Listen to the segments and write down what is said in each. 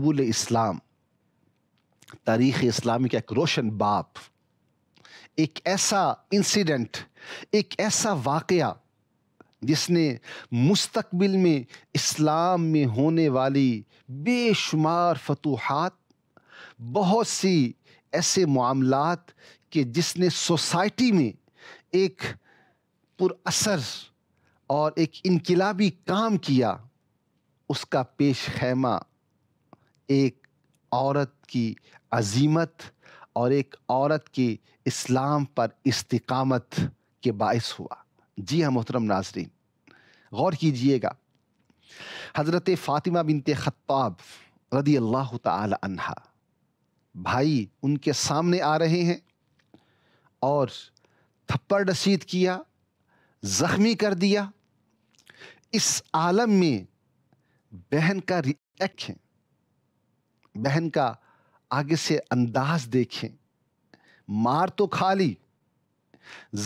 कबूल इस्लाम तारीख़ इस्लामी का एक रोशन बाप एक ऐसा इंसिडेंट एक ऐसा वाक़ जिसने मुस्तबिल में इस्लाम में होने वाली बेशुमार फतूहत बहुत सी ऐसे मामलात के जिसने सोसाइटी में एक पुरअसर और एक इनकलाबी काम किया उसका पेश खैमा एक औरत की अजीमत और एक औरत की इस्लाम पर इस्तकामत के बायस हुआ जी हाँ मोहतरम नाजरीन गौर कीजिएगा हज़रत फ़ातिमा बिनत ख़त्ताब रदी अल्लाह तहा भाई उनके सामने आ रहे हैं और थप्पड़ रसीद किया ज़ख्मी कर दिया इस आलम में बहन का रिएक्शन बहन का आगे से अंदाज देखें मार तो खा ली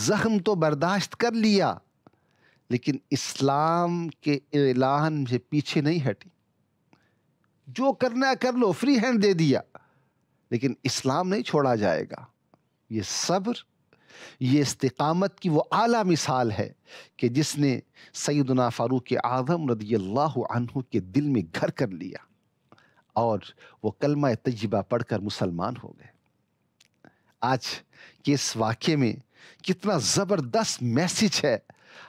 जख्म तो बर्दाश्त कर लिया लेकिन इस्लाम के ऐलान से पीछे नहीं हटी जो करना कर लो फ्री हैंड दे दिया लेकिन इस्लाम नहीं छोड़ा जाएगा ये सब्र ये इस्तकामत की वो आला मिसाल है कि जिसने सैदना फ़ारूक आज़म रदी अल्लाह के दिल में घर कर लिया और वो कलमा तजबा पढ़कर मुसलमान हो गए आज के इस वाक़े में कितना ज़बरदस्त मैसेज है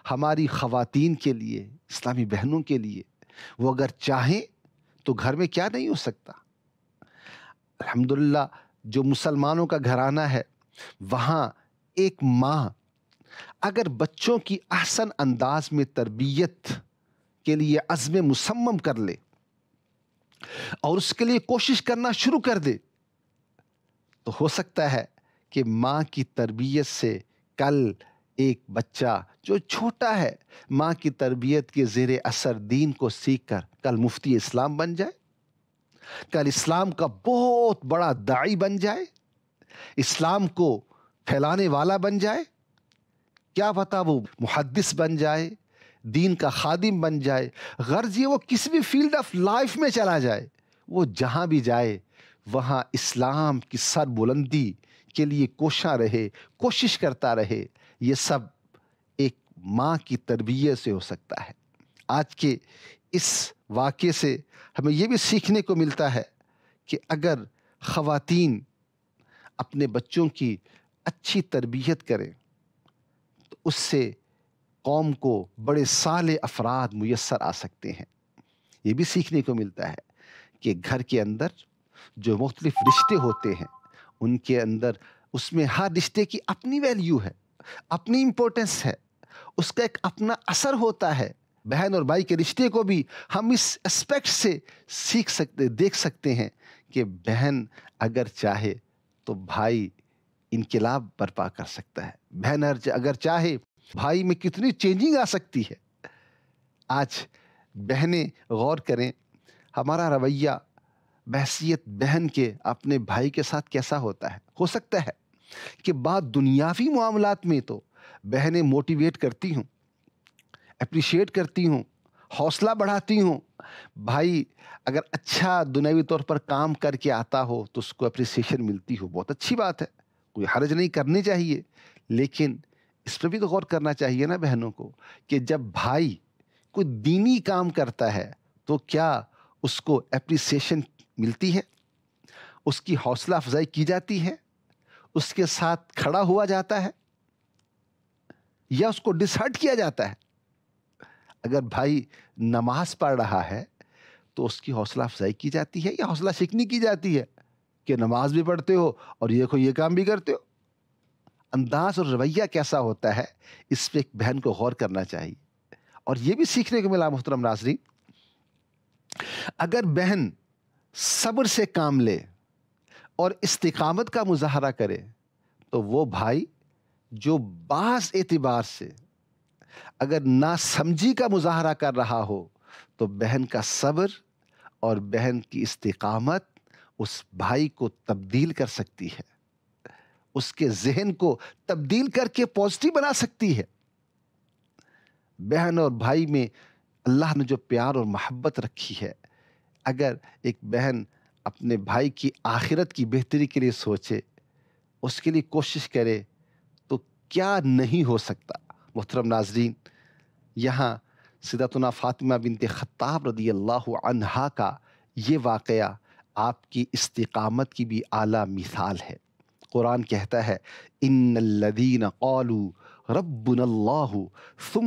हमारी ख़वातीन के लिए इस्लामी बहनों के लिए वो अगर चाहें तो घर में क्या नहीं हो सकता अल्हम्दुलिल्लाह जो मुसलमानों का घराना है वहाँ एक माँ अगर बच्चों की अहसन अंदाज में तरबियत के लिए अज़म मुसम्म कर ले और उसके लिए कोशिश करना शुरू कर दे तो हो सकता है कि माँ की तरबियत से कल एक बच्चा जो छोटा है माँ की तरबियत के ज़ेर असर दीन को सीख कर कल मुफ्ती इस्लाम बन जाए कल इस्लाम का बहुत बड़ा दाई बन जाए इस्लाम को फैलाने वाला बन जाए क्या पता वो मुहदस बन जाए दीन का खादिम बन जाए गर्ज ये वो किसी भी फील्ड ऑफ लाइफ में चला जाए वो जहाँ भी जाए वहाँ इस्लाम की सरबुलंदी के लिए कोशा रहे कोशिश करता रहे ये सब एक माँ की तरबियत से हो सकता है आज के इस वाक़े से हमें ये भी सीखने को मिलता है कि अगर ख़वातीन अपने बच्चों की अच्छी तरबियत करें तो उससे कौम को बड़े साल अफराद मैसर आ सकते हैं ये भी सीखने को मिलता है कि घर के अंदर जो मुख्तलिफ रिश्ते होते हैं उनके अंदर उसमें हर रिश्ते की अपनी वैल्यू है अपनी इम्पोर्टेंस है उसका एक अपना असर होता है बहन और भाई के रिश्ते को भी हम इस एस्पेक्ट से सीख सकते देख सकते हैं कि बहन अगर चाहे तो भाई इनकलाब बर्पा कर सकता है बहन अगर चाहे भाई में कितनी चेंजिंग आ सकती है आज बहनें गौर करें हमारा रवैया बहसीत बहन के अपने भाई के साथ कैसा होता है हो सकता है कि बात दुनियावी मामलात में तो बहनें मोटिवेट करती हूँ अप्रिशिएट करती हूँ हौसला बढ़ाती हूँ भाई अगर अच्छा दुनियावी तौर पर काम करके आता हो तो उसको अप्रिसिएशन मिलती हो बहुत अच्छी बात है कोई हर्ज नहीं करनी चाहिए लेकिन इस पर भी तो गौर करना चाहिए ना बहनों को कि जब भाई कोई दीनी काम करता है तो क्या उसको अप्रिसिएशन मिलती है उसकी हौसला अफजाई की जाती है उसके साथ खड़ा हुआ जाता है या उसको डिसहर्ट किया जाता है अगर भाई नमाज पढ़ रहा है तो उसकी हौसला अफजाई की जाती है या हौसला शिकनी की जाती है कि नमाज भी पढ़ते हो और ये को ये काम भी करते हो अंदाज और रवैया कैसा होता है इस पर एक बहन को गौर करना चाहिए और ये भी सीखने को मिला मोहतरम नाजरी अगर बहन सब्र से काम ले और इस्तकामत का मुजाहरा करे तो वो भाई जो बास एतबार से अगर नासमझी का मुजाहरा कर रहा हो तो बहन का सब्र और बहन की इस्तकामत उस भाई को तब्दील कर सकती है उसके जहन को तब्दील करके पॉजिटिव बना सकती है बहन और भाई में अल्लाह ने जो प्यार और मोहब्बत रखी है अगर एक बहन अपने भाई की आखिरत की बेहतरी के लिए सोचे उसके लिए कोशिश करे तो क्या नहीं हो सकता मोहतरम नाजरीन यहाँ सिदतना फ़ातिमा बिन ख़त्ताब रदी अल्लाह अनहा का ये वाक़ आपकी इस्तकामत की भी आला मिसाल है कुरान कहता है इन लदीन अब तो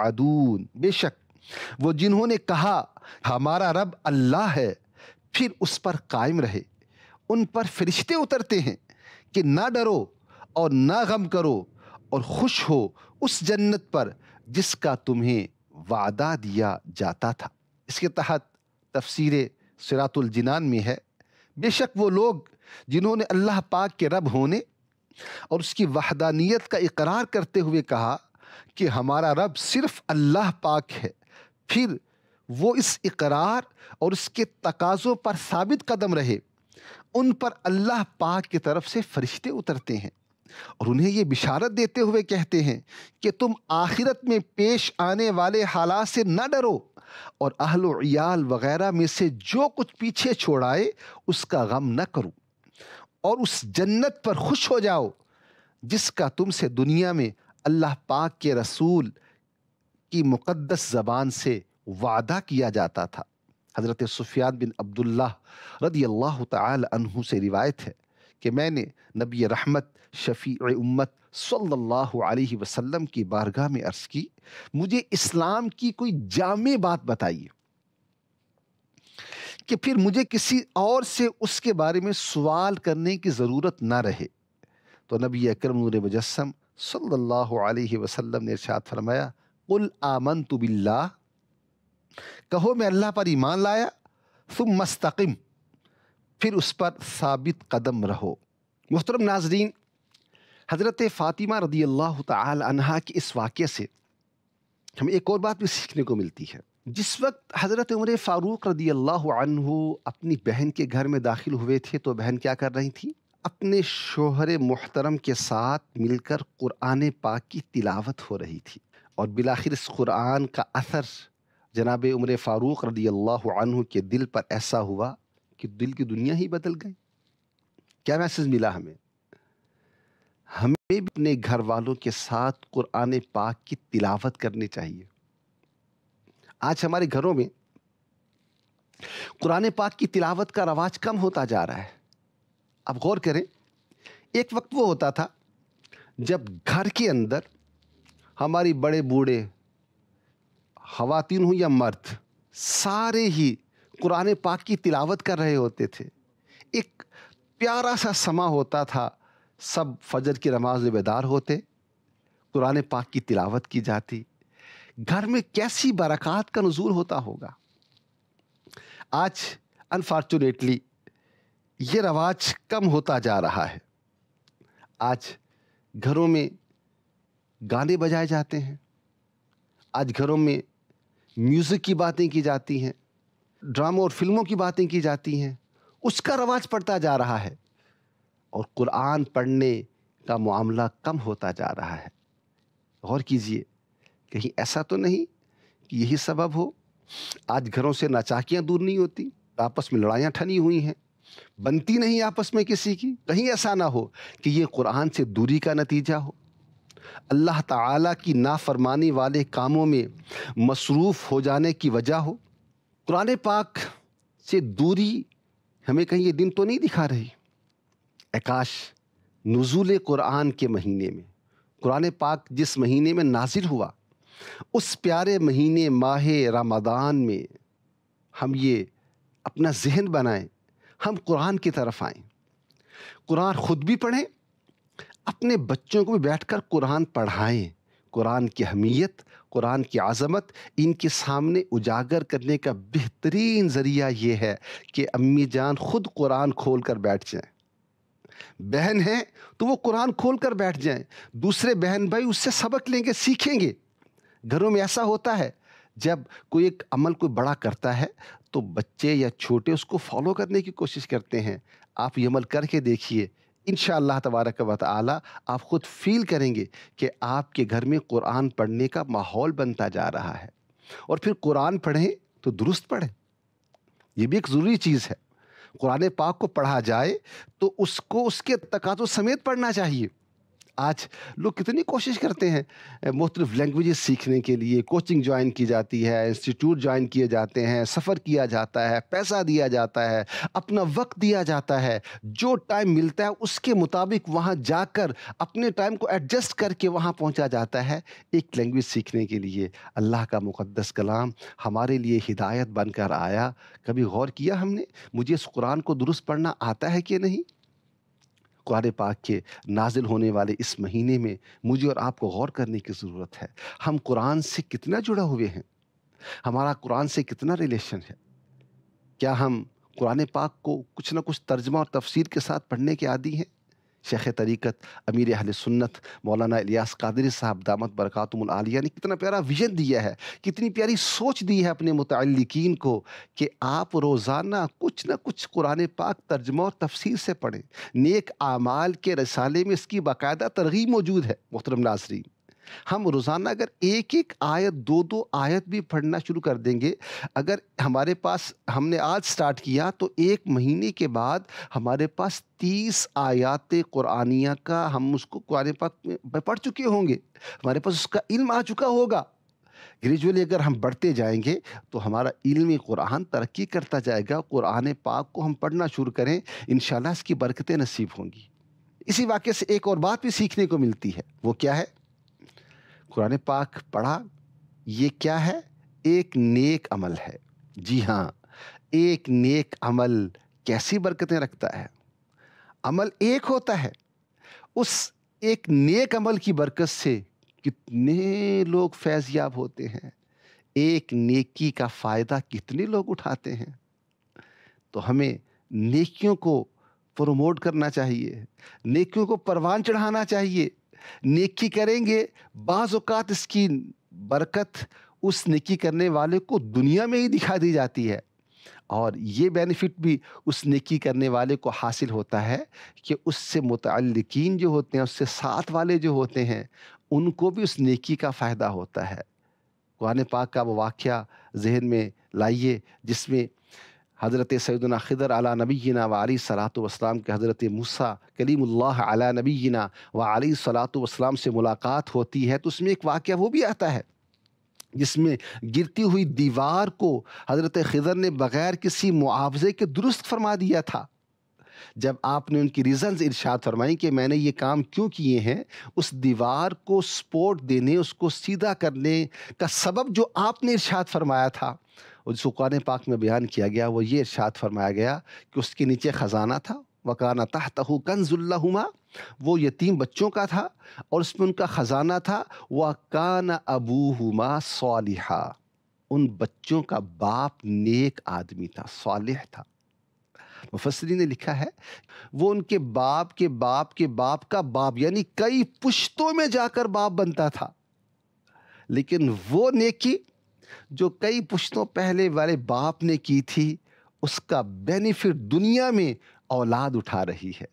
आदून बेशक वो जिन्होंने कहा हमारा रब अल्लाह है फिर उस पर कायम रहे उन पर फरिश्ते उतरते हैं कि ना डरो और ना गम करो और खुश हो उस जन्नत पर जिसका तुम्हें वादा दिया जाता था इसके तहत तफसीर सिरातुल जिनान में है बेशक वो लोग जिन्होंने अल्लाह पाक के रब होने और उसकी वहदानियत का इकरार करते हुए कहा कि हमारा रब सिर्फ़ अल्लाह पाक है फिर वो इस इकरार और इसके तकाज़ों पर साबित कदम रहे उन पर अल्लाह पाक की तरफ से फरिश्ते उतरते हैं और उन्हें ये बिशारत देते हुए कहते हैं कि तुम आखिरत में पेश आने वाले हालात से ना डरो और अहलोयाल वगैरह में से जो कुछ पीछे छोड़ाए उसका गम न करो और उस जन्नत पर खुश हो जाओ जिसका तुमसे दुनिया में अल्लाह पाक के रसूल की मुक़दस ज़बान से वादा किया जाता था हज़रत सुफियान बिन अब्दुल्ला रदी अल्लाह तहु से रिवायत है कि मैंने नबी रहमत शफ़ी उम्मत सल्लल्लाहु अलैहि वसल्लम की बारगाह में अर्ज़ की मुझे इस्लाम की कोई जाम बात बताइए कि फिर मुझे किसी और से उसके बारे में सवाल करने की ज़रूरत ना रहे तो नबी अक्रम मुजस्म सल्लल्लाहु अलैहि वसल्लम ने इरशाद फरमाया उल आमन बिल्ला कहो मैं अल्लाह पर ईमान लाया तुम मस्तकम फिर उस पर साबित कदम रहो मोहतरम नाजरीन हज़रत फ़ातिमा रदी अल्लाह तहा के इस वाक़े से हमें एक और बात भी सीखने को मिलती है जिस वक्त हज़रत उमर फ़ारूक रदी अल्लाह अपनी बहन के घर में दाखिल हुए थे तो बहन क्या कर रही थी अपने शोहर मोहतरम के साथ मिलकर कुरान पाक की तिलावत हो रही थी और बिलाखिर इस कुरान का असर जनाब उमर फ़ारूक रदी अल्लाह के दिल पर ऐसा हुआ कि दिल की दुनिया ही बदल गई क्या मैसेज मिला हमें हमें भी अपने घर वालों के साथ कुरान पाक की तिलावत करनी चाहिए आज हमारे घरों में कुरान पाक की तिलावत का रवाज कम होता जा रहा है अब गौर करें एक वक्त वो होता था जब घर के अंदर हमारी बड़े बूढ़े खातिन हों या मर्द सारे ही कुरान पाक की तिलावत कर रहे होते थे एक प्यारा सा समा होता था सब फजर की नमाज बेदार होते कुरान पाक की तिलावत की जाती घर में कैसी बरक़ात का नजूर होता होगा आज अनफॉर्चुनेटली ये रवाज कम होता जा रहा है आज घरों में गाने बजाए जाते हैं आज घरों में म्यूज़िक की बातें की जाती हैं ड्रामों और फिल्मों की बातें की जाती हैं उसका रवाज पड़ता जा रहा है और कुरान पढ़ने का मामला कम होता जा रहा है गौर कीजिए कहीं ऐसा तो नहीं कि यही सबब हो आज घरों से नाचाकियाँ दूर नहीं होती आपस में लड़ाइयाँ ठनी हुई हैं बनती नहीं आपस में किसी की कहीं ऐसा ना हो कि ये कुरान से दूरी का नतीजा हो अल्लाह ताला की नाफरमानी वाले कामों में मसरूफ़ हो जाने की वजह हो कुरान पाक से दूरी हमें कहीं ये दिन तो नहीं दिखा रही आकाश नज़ुल कुरान के महीने में कुरान पाक जिस महीने में नाजिल हुआ उस प्यारे महीने माह रमदान में हम ये अपना जहन बनाएं हम कुरान की तरफ आएं कुरान ख़ुद भी पढ़ें अपने बच्चों को भी बैठकर कुरान पढ़ाएं कुरान की अहमियत कुरान की आज़मत इनके सामने उजागर करने का बेहतरीन ज़रिया ये है कि अम्मी जान ख़ुद कुरान खोल कर बैठ जाएँ बहन हैं तो वो कुरान खोल कर बैठ जाएँ दूसरे बहन भाई उससे सबक लेंगे सीखेंगे घरों में ऐसा होता है जब कोई एक अमल कोई बड़ा करता है तो बच्चे या छोटे उसको फॉलो करने की कोशिश करते हैं आप ये अमल करके देखिए इन तबारक व आप ख़ुद फील करेंगे कि आपके घर में कुरान पढ़ने का माहौल बनता जा रहा है और फिर कुरान पढ़ें तो दुरुस्त पढ़ें यह भी एक ज़रूरी चीज़ है कुरान पाक को पढ़ा जाए तो उसको उसके तकाज़ों समेत पढ़ना चाहिए आज लोग कितनी कोशिश करते हैं मुख्तलिफ लैंग्वेज सीखने के लिए कोचिंग ज्वाइन की जाती है इंस्टीट्यूट ज्वाइन किए जाते हैं सफ़र किया जाता है पैसा दिया जाता है अपना वक्त दिया जाता है जो टाइम मिलता है उसके मुताबिक वहाँ जाकर अपने टाइम को एडजस्ट करके वहाँ पहुँचा जाता है एक लैंग्वेज सीखने के लिए अल्लाह का मुक़दस कलाम हमारे लिए हिदायत बनकर आया कभी गौर किया हमने मुझे इस कुरान को दुरुस्त पढ़ना आता है कि नहीं कुरान पाक के नाजिल होने वाले इस महीने में मुझे और आपको गौर करने की ज़रूरत है हम कुरान से कितना जुड़े हुए हैं हमारा कुरान से कितना रिलेशन है क्या हम कुरान पाक को कुछ ना कुछ तर्जमा और तफसीर के साथ पढ़ने के आदि हैं शेख तरीक़त अमीर अहल सुन्नत मौलाना इलियास कादरी साहब दामत बरक़ातमिया ने कितना प्यारा विजन दिया है कितनी प्यारी सोच दी है अपने मुतलकिन को कि आप रोज़ाना कुछ ना कुछ कुरान पाक तर्जमा और तफसीर से पढ़ें नेक आमाल के रसाले में इसकी बाकायदा तरगीब मौजूद है मोहतरम नाजरीन हम रोज़ाना अगर एक एक आयत दो दो आयत भी पढ़ना शुरू कर देंगे अगर हमारे पास हमने आज स्टार्ट किया तो एक महीने के बाद हमारे पास तीस आयात कुरानिया का हम उसको कुरान पाक में पढ़ चुके होंगे हमारे पास उसका इल्म आ चुका होगा ग्रेजुअली अगर हम बढ़ते जाएंगे तो हमारा इल्म कुरान तरक्की करता जाएगा कुरान पाक को हम पढ़ना शुरू करें इन इसकी बरकतें नसीब होंगी इसी वाक्य से एक और बात भी सीखने को मिलती है वो क्या है कुरान पाक पढ़ा ये क्या है एक नेक अमल है जी हाँ एक नेक अमल कैसी बरकतें रखता है अमल एक होता है उस एक नेक अमल की बरकत से कितने लोग फैज़याब होते हैं एक नेकी का फ़ायदा कितने लोग उठाते हैं तो हमें नेकियों को प्रमोट करना चाहिए नेकियों को परवान चढ़ाना चाहिए नेकी करेंगे बाज़ात इसकी बरकत उस नेकी करने वाले को दुनिया में ही दिखा दी जाती है और ये बेनिफिट भी उस नेकी करने वाले को हासिल होता है कि उससे मतलकिन जो होते हैं उससे साथ वाले जो होते हैं उनको भी उस नेकी का फ़ायदा होता है कुरान पाक का वो वाक़ जहन में लाइए जिसमें हज़रत सैदना खिदर अला नबीना व अली सलात वसलाम के हज़रत मूसा कलीमुल्लाह अला नबीना व अली सलात वसलाम से मुलाकात होती है तो उसमें एक वाक़ वो भी आता है जिसमें गिरती हुई दीवार को हज़रत खिदर ने बग़ैर किसी मुआवजे के दुरुस्त फरमा दिया था जब आपने उनकी रीज़न्स इरशाद फरमाई कि मैंने ये काम क्यों किए हैं उस दीवार को सपोर्ट देने उसको सीधा करने का सबब जो आपने इरशाद फरमाया था और जिसको कुरान पाक में बयान किया गया वो ये इर्शाद फरमाया गया कि उसके नीचे ख़जाना था वकाना तह तहु कंजुल्लहुमा वो यतीम बच्चों का था और उसमें उनका ख़जाना था वकान अबूहुमा सालिहा उन बच्चों का बाप नेक आदमी था सालिह था मुफसरी ने लिखा है वो उनके बाप के बाप के बाप का बाप यानी कई पुश्तों में जाकर बाप बनता था लेकिन वो नेकी जो कई पुश्तों पहले वाले बाप ने की थी उसका बेनिफिट दुनिया में औलाद उठा रही है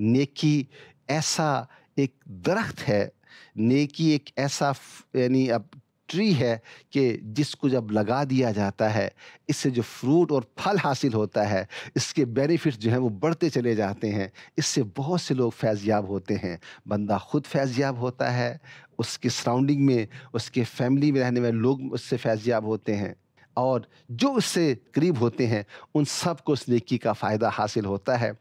नेकी ऐसा एक दरख्त है नेकी एक ऐसा यानी अब ट्री है कि जिसको जब लगा दिया जाता है इससे जो फ्रूट और फल हासिल होता है इसके बेनिफिट जो हैं वो बढ़ते चले जाते हैं इससे बहुत से लोग फैज़याब होते हैं बंदा ख़ुद फैज़याब होता है उसके सराउंडिंग में उसके फैमिली में रहने वाले लोग उससे फैजियाब होते हैं और जो उससे करीब होते हैं उन सब को उस नेकी का फ़ायदा हासिल होता है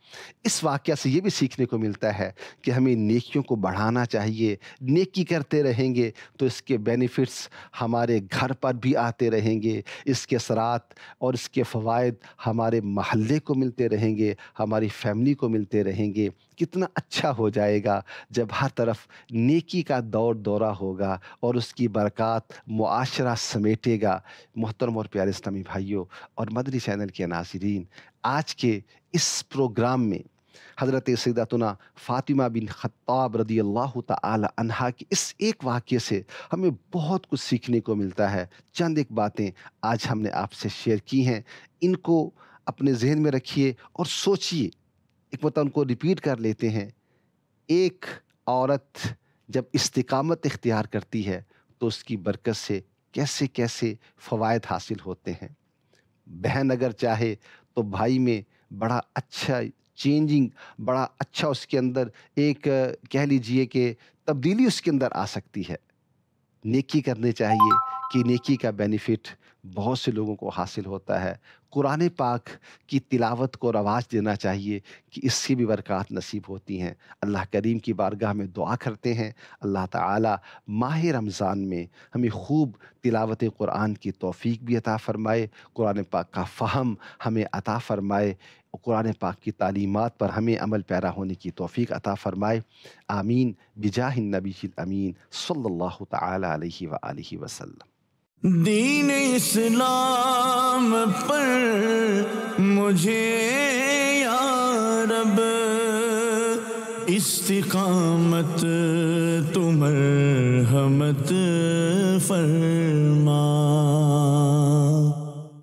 इस वाक़ से ये भी सीखने को मिलता है कि हमें नेकियों को बढ़ाना चाहिए नेकी करते रहेंगे तो इसके बेनिफिट्स हमारे घर पर भी आते रहेंगे इसके असरात और इसके फ़वाद हमारे महल्ले को मिलते रहेंगे हमारी फैमिली को मिलते रहेंगे कितना अच्छा हो जाएगा जब हर तरफ नेकी का दौर दौरा होगा और उसकी बरक़ात मुआशरा समेटेगा मोहतरम और प्यारे इस्लामी भाइयों और मदरी चैनल के नाजरीन आज के इस प्रोग्राम में हज़रत सदातना फ़ातिमा बिन ख़त्ताब रदी अल्लाह तहा के इस एक वाक्य से हमें बहुत कुछ सीखने को मिलता है चंद एक बातें आज हमने आपसे शेयर की हैं इनको अपने जहन में रखिए और सोचिए एक मतलब उनको रिपीट कर लेते हैं एक औरत जब इस्तकामत इख्तियार करती है तो उसकी बरकत से कैसे कैसे फ़वाद हासिल होते हैं बहन अगर चाहे तो भाई में बड़ा अच्छा चेंजिंग बड़ा अच्छा उसके अंदर एक कह लीजिए कि तब्दीली उसके अंदर आ सकती है नेकी करने चाहिए कि नेकी का बेनिफिट बहुत से लोगों को हासिल होता है कुरान पाक की तिलावत को रवाज देना चाहिए कि इससे भी बरक़ात नसीब होती हैं अल्लाह करीम की बारगाह में दुआ करते हैं अल्लाह ताला माह रमज़ान में हमें खूब तिलावत कुरान की तौफीक भी अता फ़रमाए कुरान पाक का फ़हम हमें अता फ़रमाए कुरान पाक की तालीमत पर हमें अमल पैरा होने की तौफीक अता फ़रमाए आमीन बिजाह नबी अमीन सल्ला ताला दीन इस्लाम पर मुझे यारब इस्तिकामत तुम हमत फरमा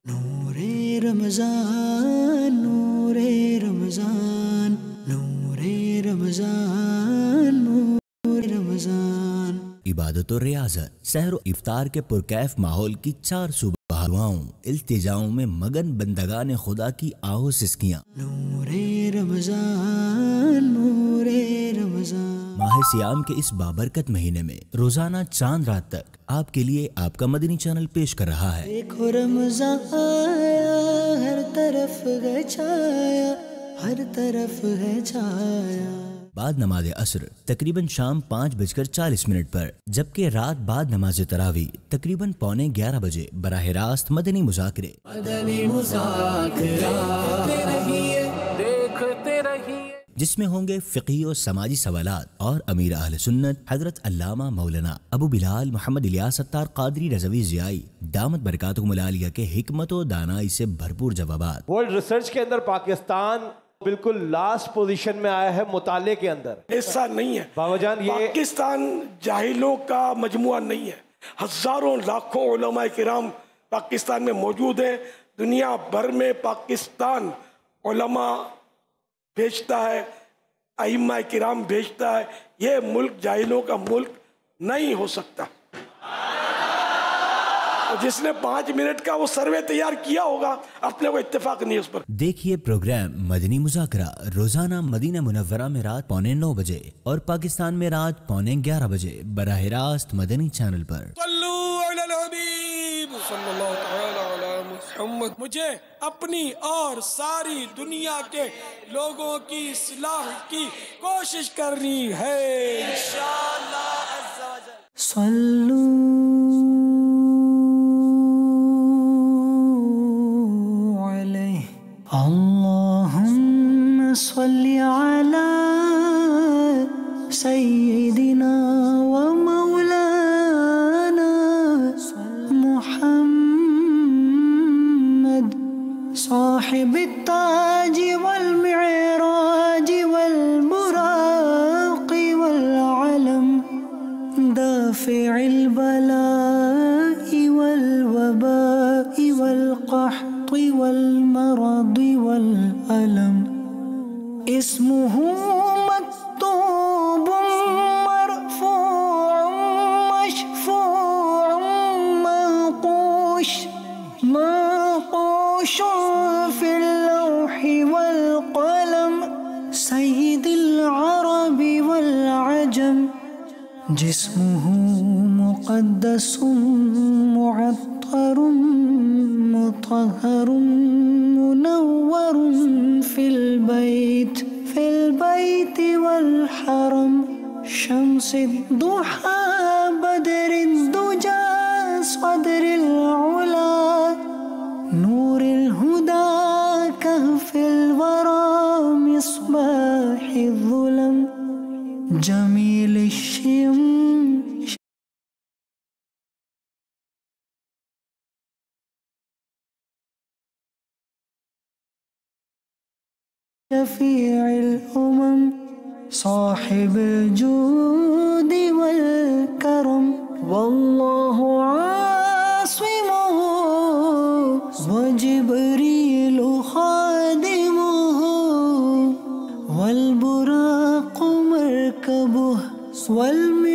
नूरे रमज़ान नूरे रमज़ान इबादत और रियाजत शहर इफ्तार के पुरकैफ माहौल की चार सुबह दुआओं इल्तिजाओं में मगन बंदगा ने खुदा की आहो सिस्कियाँ माह सियाम के इस बाबरकत महीने में रोजाना चांद रात तक आपके लिए आपका मदनी चैनल पेश कर रहा है देखो हर तरफ है छाया हर तरफ है छाया बाद नमाज असर तकरीबन शाम पाँच बजकर चालीस मिनट पर जबकि रात बाद नमाज तरावी तकरीबन पौने ग्यारह बजे बरह रास्त मदनी मुजाकरे जिसमें होंगे फ़िकी और समाजी सवाल और अमीर अहल सुन्नत हजरत अल्लामा मौलाना अबू बिलाल मोहम्मद इलियास सत्तार कादरी रजवी जियाई दामद बरकत के हिकमत और दानाई से भरपूर जवाब वर्ल्ड रिसर्च के अंदर पाकिस्तान बिल्कुल लास्ट पोजीशन में आया है मुताले के अंदर ऐसा नहीं है बाबा जान ये पाकिस्तान जाहिलों का मजमुआ नहीं है हजारों लाखों उलमा पाकिस्तान में मौजूद है दुनिया भर में पाकिस्तान भेजता है अहिमा कराम भेजता है ये मुल्क जाहिलों का मुल्क नहीं हो सकता जिसने पाँच मिनट का वो सर्वे तैयार किया होगा अपने को इत्तेफाक नहीं उस पर देखिए प्रोग्राम मदनी मुजाकरा रोजाना मदीना मुनवरा में रात पौने नौ बजे और पाकिस्तान में रात पौने ग्यारह बजे बरह रास्त मदनी चैनल पर मुझे अपनी और सारी दुनिया के लोगों की सलाह की कोशिश करनी है सल्लू شفيع الأمم صاحب الجود والكرم والله عاصمه وجبريل خادمه والبراق مركبه والملك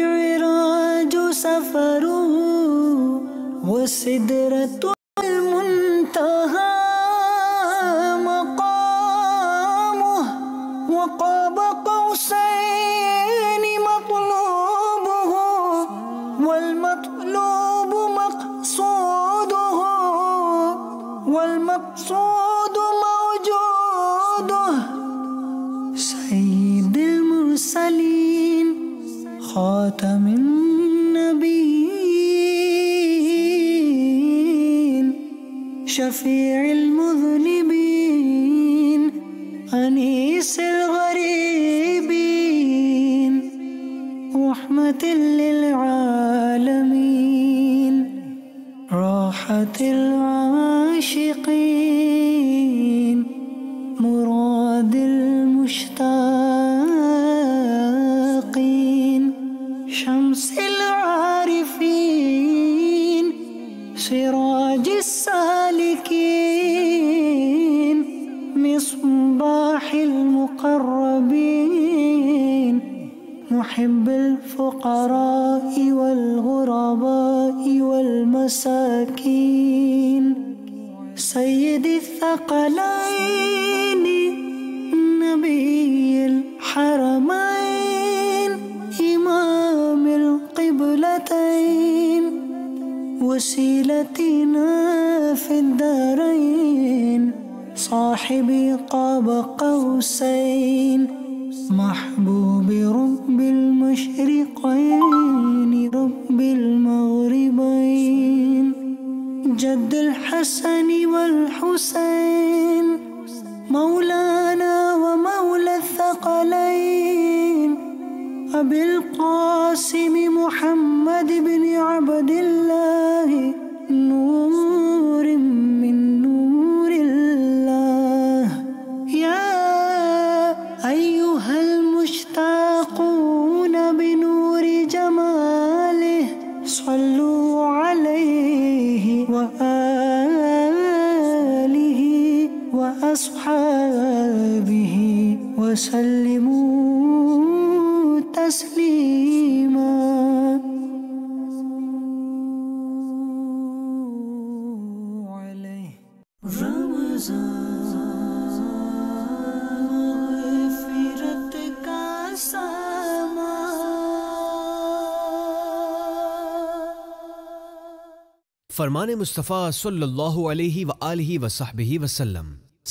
मेहमान मुस्तफ़ा सल्लल्लाहु अलैहि वआलि वसहबिहि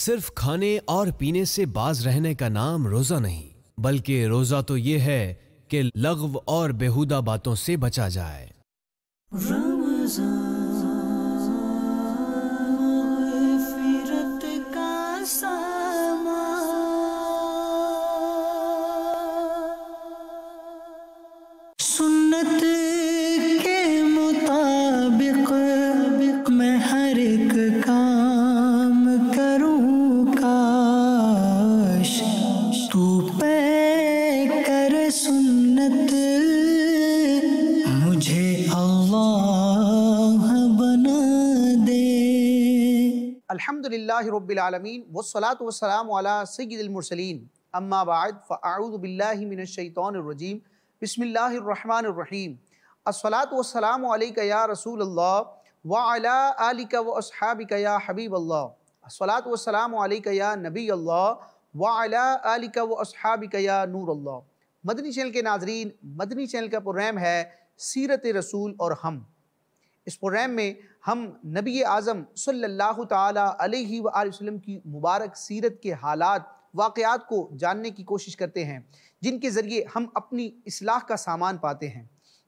सिर्फ खाने और पीने से बाज रहने का नाम रोज़ा नहीं बल्कि रोज़ा तो ये है कि लघव और बेहुदा बातों से बचा जाए रबालमीन वसलात वसलाम सैदमरसलिन अम्माबाद फ़ाउदबिल्लिमिनशैतरजीम बसमीम असलात वसलाम या रसूल वाला आलिका व असहाबिक असलात वसलाम या नबी अल्लाह वाला आलिका नूर मदनी चैनल के नाजरीन मदनी चैनल का प्रोग्राम है सीरत रसूल और हम इस प्रोग्राम में हम नबी आज़म सल्लल्लाहु अलैहि वसल्लम की मुबारक सीरत के हालात वाक़ात को जानने की कोशिश करते हैं जिनके ज़रिए हम अपनी असलाह का सामान पाते हैं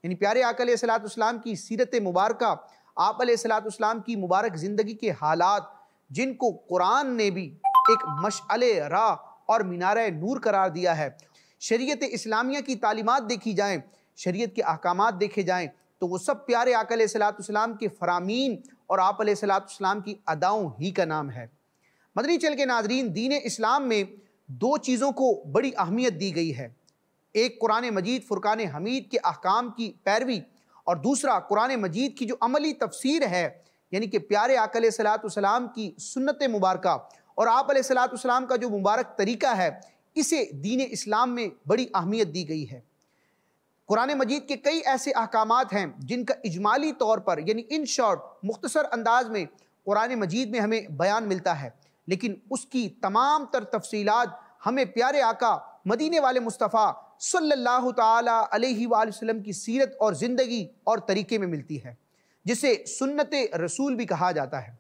यानी प्यारे आकल की सीरत मुबारक आप सलाम की मुबारक ज़िंदगी के हालात जिनको कुरान ने भी एक मशअल राह और मीनार नूर करार दिया है शरीयत इस्लामिया की तालीमत देखी जाएँ शरीयत के अहकाम देखे जाएँ तो वो सब प्यारे आकल सलाम के फरामीन और आप सलाम की अदाओं ही का नाम है मदनी चल के नाजरीन दीन इस्लाम में दो चीज़ों को बड़ी अहमियत दी गई है एक कुरान मजीद फ़ुरक़ान हमीद के अहकाम की पैरवी और दूसरा कुरान मजीद की जो अमली तफसीर है यानी कि प्यारे आकल सलाम की सुन्नत मुबारक और आप सलाम का जो मुबारक तरीका है इसे दीन इस्लाम में बड़ी अहमियत दी गई है कुरान मजीद के कई ऐसे अहकाम हैं जिनका इजमाली तौर पर यानी इन शॉर्ट मुख्तसर अंदाज में कुरान मजीद में हमें बयान मिलता है लेकिन उसकी तमाम तर तफसीत हमें प्यारे आका मदीने वाले मुस्तफ़ा सल्लल्लाहु अलैहि वसल्लम की सीरत और ज़िंदगी और तरीके में मिलती है जिसे सुन्नत रसूल भी कहा जाता है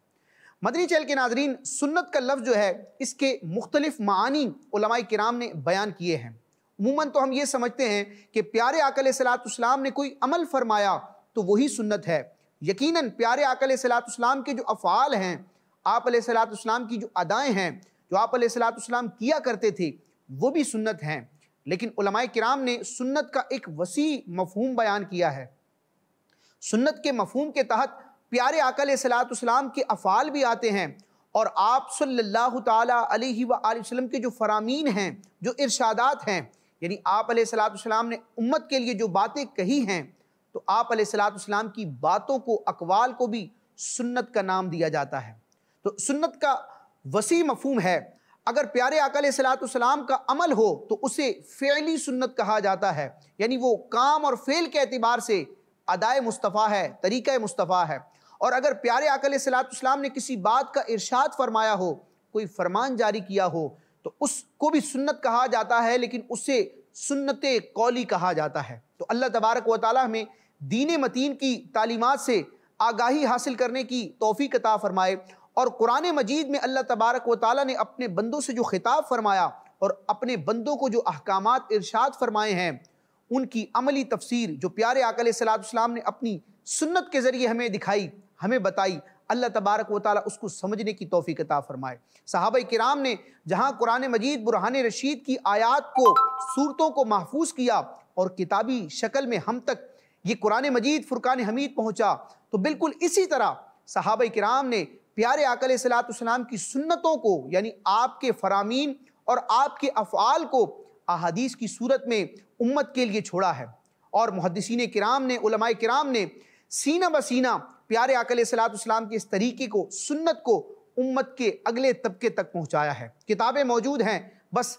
मदनी चैल के नाजरीन सुन्नत का लफ्ज़ जो है इसके मुख्तलिफ़ मानी कराम ने बयान किए हैं उमूमन तो हम ये समझते हैं कि प्यारे आकल सलातम ने कोई अमल फरमाया तो वही सुन्नत है यकीनन प्यारे आकल सलातम के जो अफ़ाल हैं आप सलातम की जो अदाएँ हैं जो आप सलातम किया करते थे वो भी सुन्नत हैं लेकिन कराम ने सुन्नत का एक वसी मफहम बयान किया है सुन्नत के मफहम के तहत प्यारे आकल सलातम के अफ़ाल भी आते हैं और आप सल्लल्लाहु अलैहि वसल्लम के जो फरामीन हैं जो इरशादात हैं यानी आप सलाम ने उम्मत के लिए जो बातें कही हैं तो आप सलाम की बातों को अकवाल को भी सुन्नत का नाम दिया जाता है तो सुन्नत का वसी मफहम है अगर प्यारे अकल सलाम का अमल हो तो उसे फ़ैली सुन्नत कहा जाता है यानी वो काम और फ़ेल के अतबार से अदाय मुस्तफ़ा है तरीक़ मुस्तफ़ा है और अगर प्यारे अकल सलाम ने किसी बात का इरशाद फरमाया हो कोई फरमान जारी किया हो तो उसको भी सुन्नत कहा जाता है लेकिन उसे सुन्नत कौली कहा जाता है तो अल्लाह तबारक व ताली हमें दीन मतीन की तालीमत से आगाही हासिल करने की तोहफी कता फ़रमाए और कुरान मजीद में अल्लाह तबारक व ताली ने अपने बंदों से जो ख़िताब फ़रमाया और अपने बंदों को जो अहकाम इरशाद फ़रमाए हैं उनकी अमली तफसीर जो प्यारे आकल सलाम ने अपनी सुन्नत के ज़रिए हमें दिखाई हमें बताई अल्लाह तबारक व ताली उसको समझने की तोफ़ी कता फ़रमाए साहब कराम ने जहाँ कुरान मजीद बुरहान रशीद की आयात को सूरतों को महफूज किया और किताबी शक्ल में हम तक ये कुरान मजीद फ़ुरकान हमीद पहुँचा तो बिल्कुल इसी तरह साहब कराम ने प्यारे अकल सलातम की सुन्नतों को यानी आपके फरामीन और आपके अफ़ाल को अहादीस की सूरत में उम्मत के लिए छोड़ा है और मुहदसिन कराम ने क्राम ने सीना बसीना प्यारे आकल सलाम के इस तरीके को सुन्नत को उम्मत के अगले तबके तक पहुँचाया है किताबें मौजूद हैं बस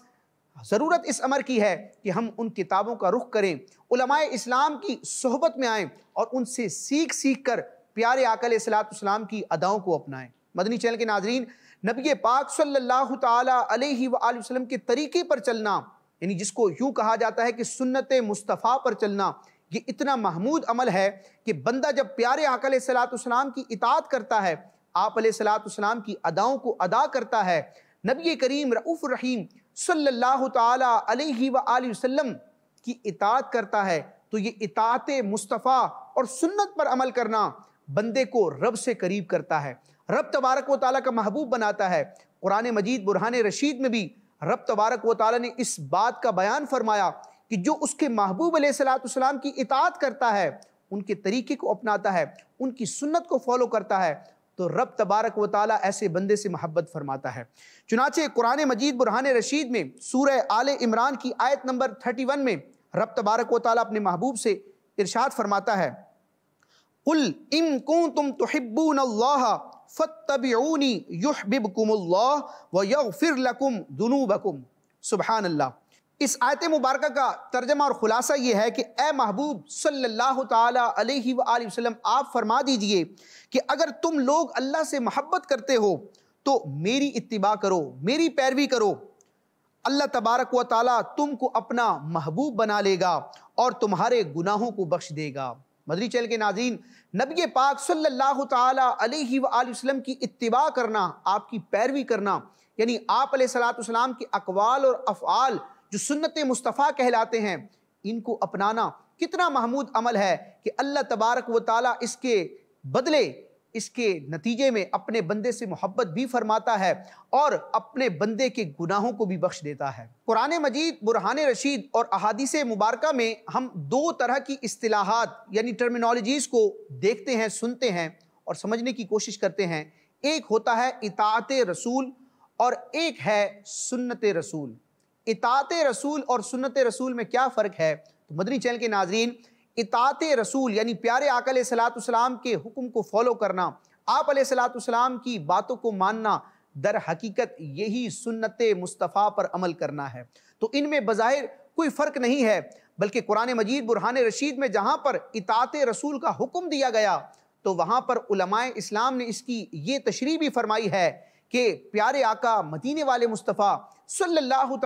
ज़रूरत इस अमर की है कि हम उन किताबों का रुख करें उलमाए इस्लाम की सहबत में आएँ और उनसे सीख सीख कर प्यारे आकल सलाम की अदाओं को अपनाएं मदनी चैनल के नाजरीन नबी पाक सल्लल्लाहु अलैहि वसल्लम के तरीके पर चलना यानी जिसको यूँ कहा जाता है कि सुन्नत मुस्तफ़ा पर चलना ये इतना महमूद अमल है कि बंदा जब प्यारे आकल सलातम की इतात करता है आप सलातम की अदाओं को अदा करता है नबी करीम रऊफ़ रहीम सल्लल्लाहु ताला वसल्लम की इतात करता है तो ये इतात मुस्तफ़ा और सुन्नत पर अमल करना बंदे को रब से करीब करता है रब तबारक व ताली का महबूब बनाता है कुरान मजीद बुरहान रशीद में भी रब तबारक व ताली ने इस बात का बयान फरमाया कि जो उसके महबूब सलाम की इतात करता है उनके तरीके को अपनाता है उनकी सुन्नत को फॉलो करता है तो रब तबारक व ताली ऐसे बंदे से मोहब्बत फरमाता है चुनाचे कुरान मजीद बुरहान रशीद में सूर आल इमरान की आयत नंबर थर्टी वन में रब तबारक व ताली अपने महबूब से इर्शाद फरमाता है कुल इम कूँ तुम तोहब्बून फ़तबूनी युहबिबकुम व यफ़िर लकुम जुनूबकुम सुबहान अल्लाह इस आयत मुबारक का तर्जमा और ख़ुलासा ये है कि ए महबूब सल्लल्लाहु अलैहि वसल्लम आप फरमा दीजिए कि अगर तुम लोग अल्लाह से मोहब्बत करते हो तो मेरी इत्तिबा करो मेरी पैरवी करो अल्लाह तबारक व ताली तुमको अपना महबूब बना लेगा और तुम्हारे गुनाहों को बख्श देगा मदरी चैनल के नाजीन नबी पाक सल्लल्लाहु अलैहि वसल्लम की इत्तिबा करना आपकी पैरवी करना यानी आप सलाम के अकवाल और अफ़ाल जो सुन्नत मुस्तफ़ा कहलाते हैं इनको अपनाना कितना महमूद अमल है कि अल्लाह तबारक व ताली इसके बदले इसके नतीजे में अपने बंदे से मोहब्बत भी फरमाता है और अपने बंदे के गुनाहों को भी बख्श देता है कुरान मजीद बुरहान रशीद और अहादीस मुबारक में हम दो तरह की असलाहत यानी टर्मिनोलॉजीज़ को देखते हैं सुनते हैं और समझने की कोशिश करते हैं एक होता है इतात रसूल और एक है सुन्नत रसूल इतात रसूल और सुनत रसूल में क्या फ़र्क है तो मदनी चैनल के नाजरीन इतात रसूल यानी प्यारे आकल सलाम के हुक्म को फॉलो करना आप सलाम की बातों को मानना दर हकीकत यही सुन्नत मुस्तफ़ा पर अमल करना है तो इनमें बज़ाहिर कोई फ़र्क नहीं है बल्कि कुरान मजीद बुरहान रशीद में जहाँ पर इतात रसूल का हुक्म दिया गया तो वहाँ पर इस्लाम ने इसकी ये तशरी भी फरमाई है कि प्यारे आका मदीने वाले मुस्तफ़ा सल्लल्लाहु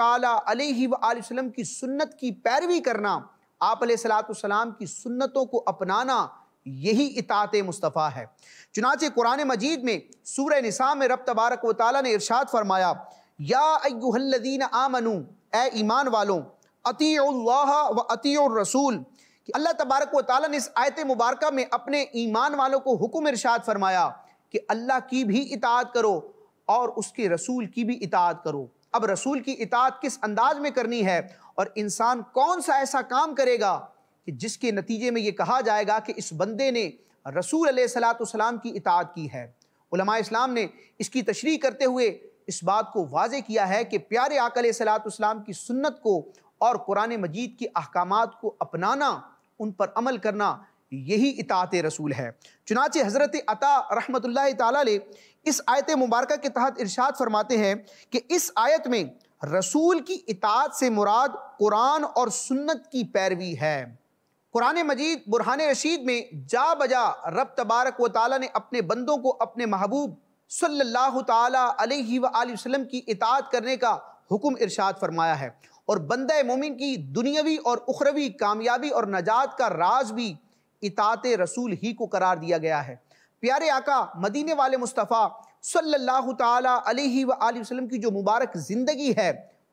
अलैहि वसल्लम की सुन्नत की पैरवी करना आप सलाम की सुन्नतों को अपनाना यही इतात मुस्तफ़ा है चुनाचे कुरान मजीद में सूर निसा में रब तबारक व ताली ने इरशाद फरमाया या अयुहल्लदीन आमनू ए ईमान वालों अती व अती रसूल कि अल्लाह तबारक व ताली ने इस आयत मुबारक में अपने ईमान वालों को हुक्म इरशाद फरमाया कि अल्लाह की भी इतात करो और उसके रसूल की भी इतात करो अब रसूल की इतात किस अंदाज में करनी है और इंसान कौन सा ऐसा काम करेगा कि जिसके नतीजे में यह कहा जाएगा कि इस बंदे ने रसूल सलाम की इतात की है उलमा इस्लाम ने इसकी तशरी करते हुए इस बात को वाजे किया है कि प्यारे आकल सलाम की सुन्नत को और कुरान मजीद के अहकाम को अपनाना उन पर अमल करना यही इतात रसूल है चुनाच हज़रत अता रहमत ताली इस आयत मुबारक के तहत इरशाद फरमाते हैं कि इस आयत में रसूल की इतात से मुराद कुरान और सुन्नत की पैरवी है कुरान मजीद बुरहान रशीद में जा बजा रब तबारक व ताली ने अपने बंदों को अपने महबूब सल्लल्लाहु अलैहि वसल्लम की इतात करने का हुक्म इरशाद फरमाया है और बंद मोमिन की दुनियावी और उखरवी कामयाबी और नजात का राज भी इतात रसूल ही को करार दिया गया है प्यारे आका मदीने वाले मुस्तफ़ा सल्लल्लाहु ताला अलैहि वसल्लम की जो मुबारक ज़िंदगी है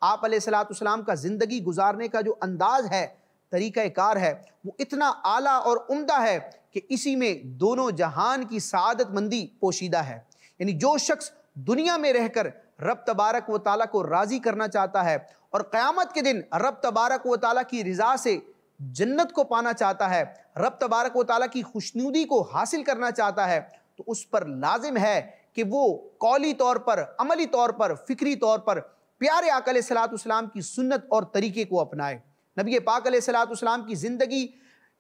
आप सलाम का ज़िंदगी गुजारने का जो अंदाज है तरीक़ाकार है वो इतना आला और उम्दा है कि इसी में दोनों जहान की सदत मंदी पोशीदा है यानी जो शख्स दुनिया में रहकर रब तबारक व ताली को राज़ी करना चाहता है और क़्यामत के दिन रब तबारक व ताली की रज़ा से जन्नत को पाना चाहता है रब तबारक व ताली की खुशनुदी को हासिल करना चाहता है तो उस पर लाजिम है कि वो कौली तौर पर अमली तौर पर फ़िक्री तौर पर प्यारे आकल सलातम की सुन्नत और तरीके को अपनाए नबी पाक सलातम की ज़िंदगी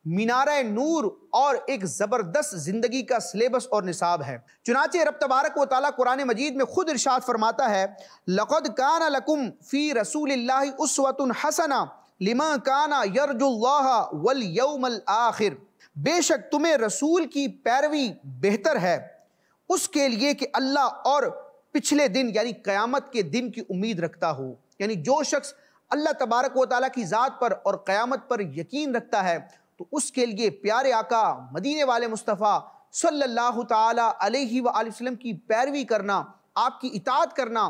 मीनार नूर और एक ज़बरदस्त ज़िंदगी का सिलेबस और निसाब है चुनाचे रब तबारक व ताली कुरान मजीद में ख़ुद इरशाद फरमाता है लक़द कान लकुम फ़ी रसूल उसवत हसना लिमा काना यरजुल्ला वल यौमल आखिर बेशक तुम्हें रसूल की पैरवी बेहतर है उसके लिए कि अल्लाह और पिछले दिन यानी क़यामत के दिन की उम्मीद रखता हो यानी जो शख्स अल्लाह तबारक व ताली की ज़ात पर और क़यामत पर यकीन रखता है तो उसके लिए प्यारे आका मदीने वाले मुस्तफ़ा सल्लल्लाहु अलैहि वसल्लम की पैरवी करना आपकी इतात करना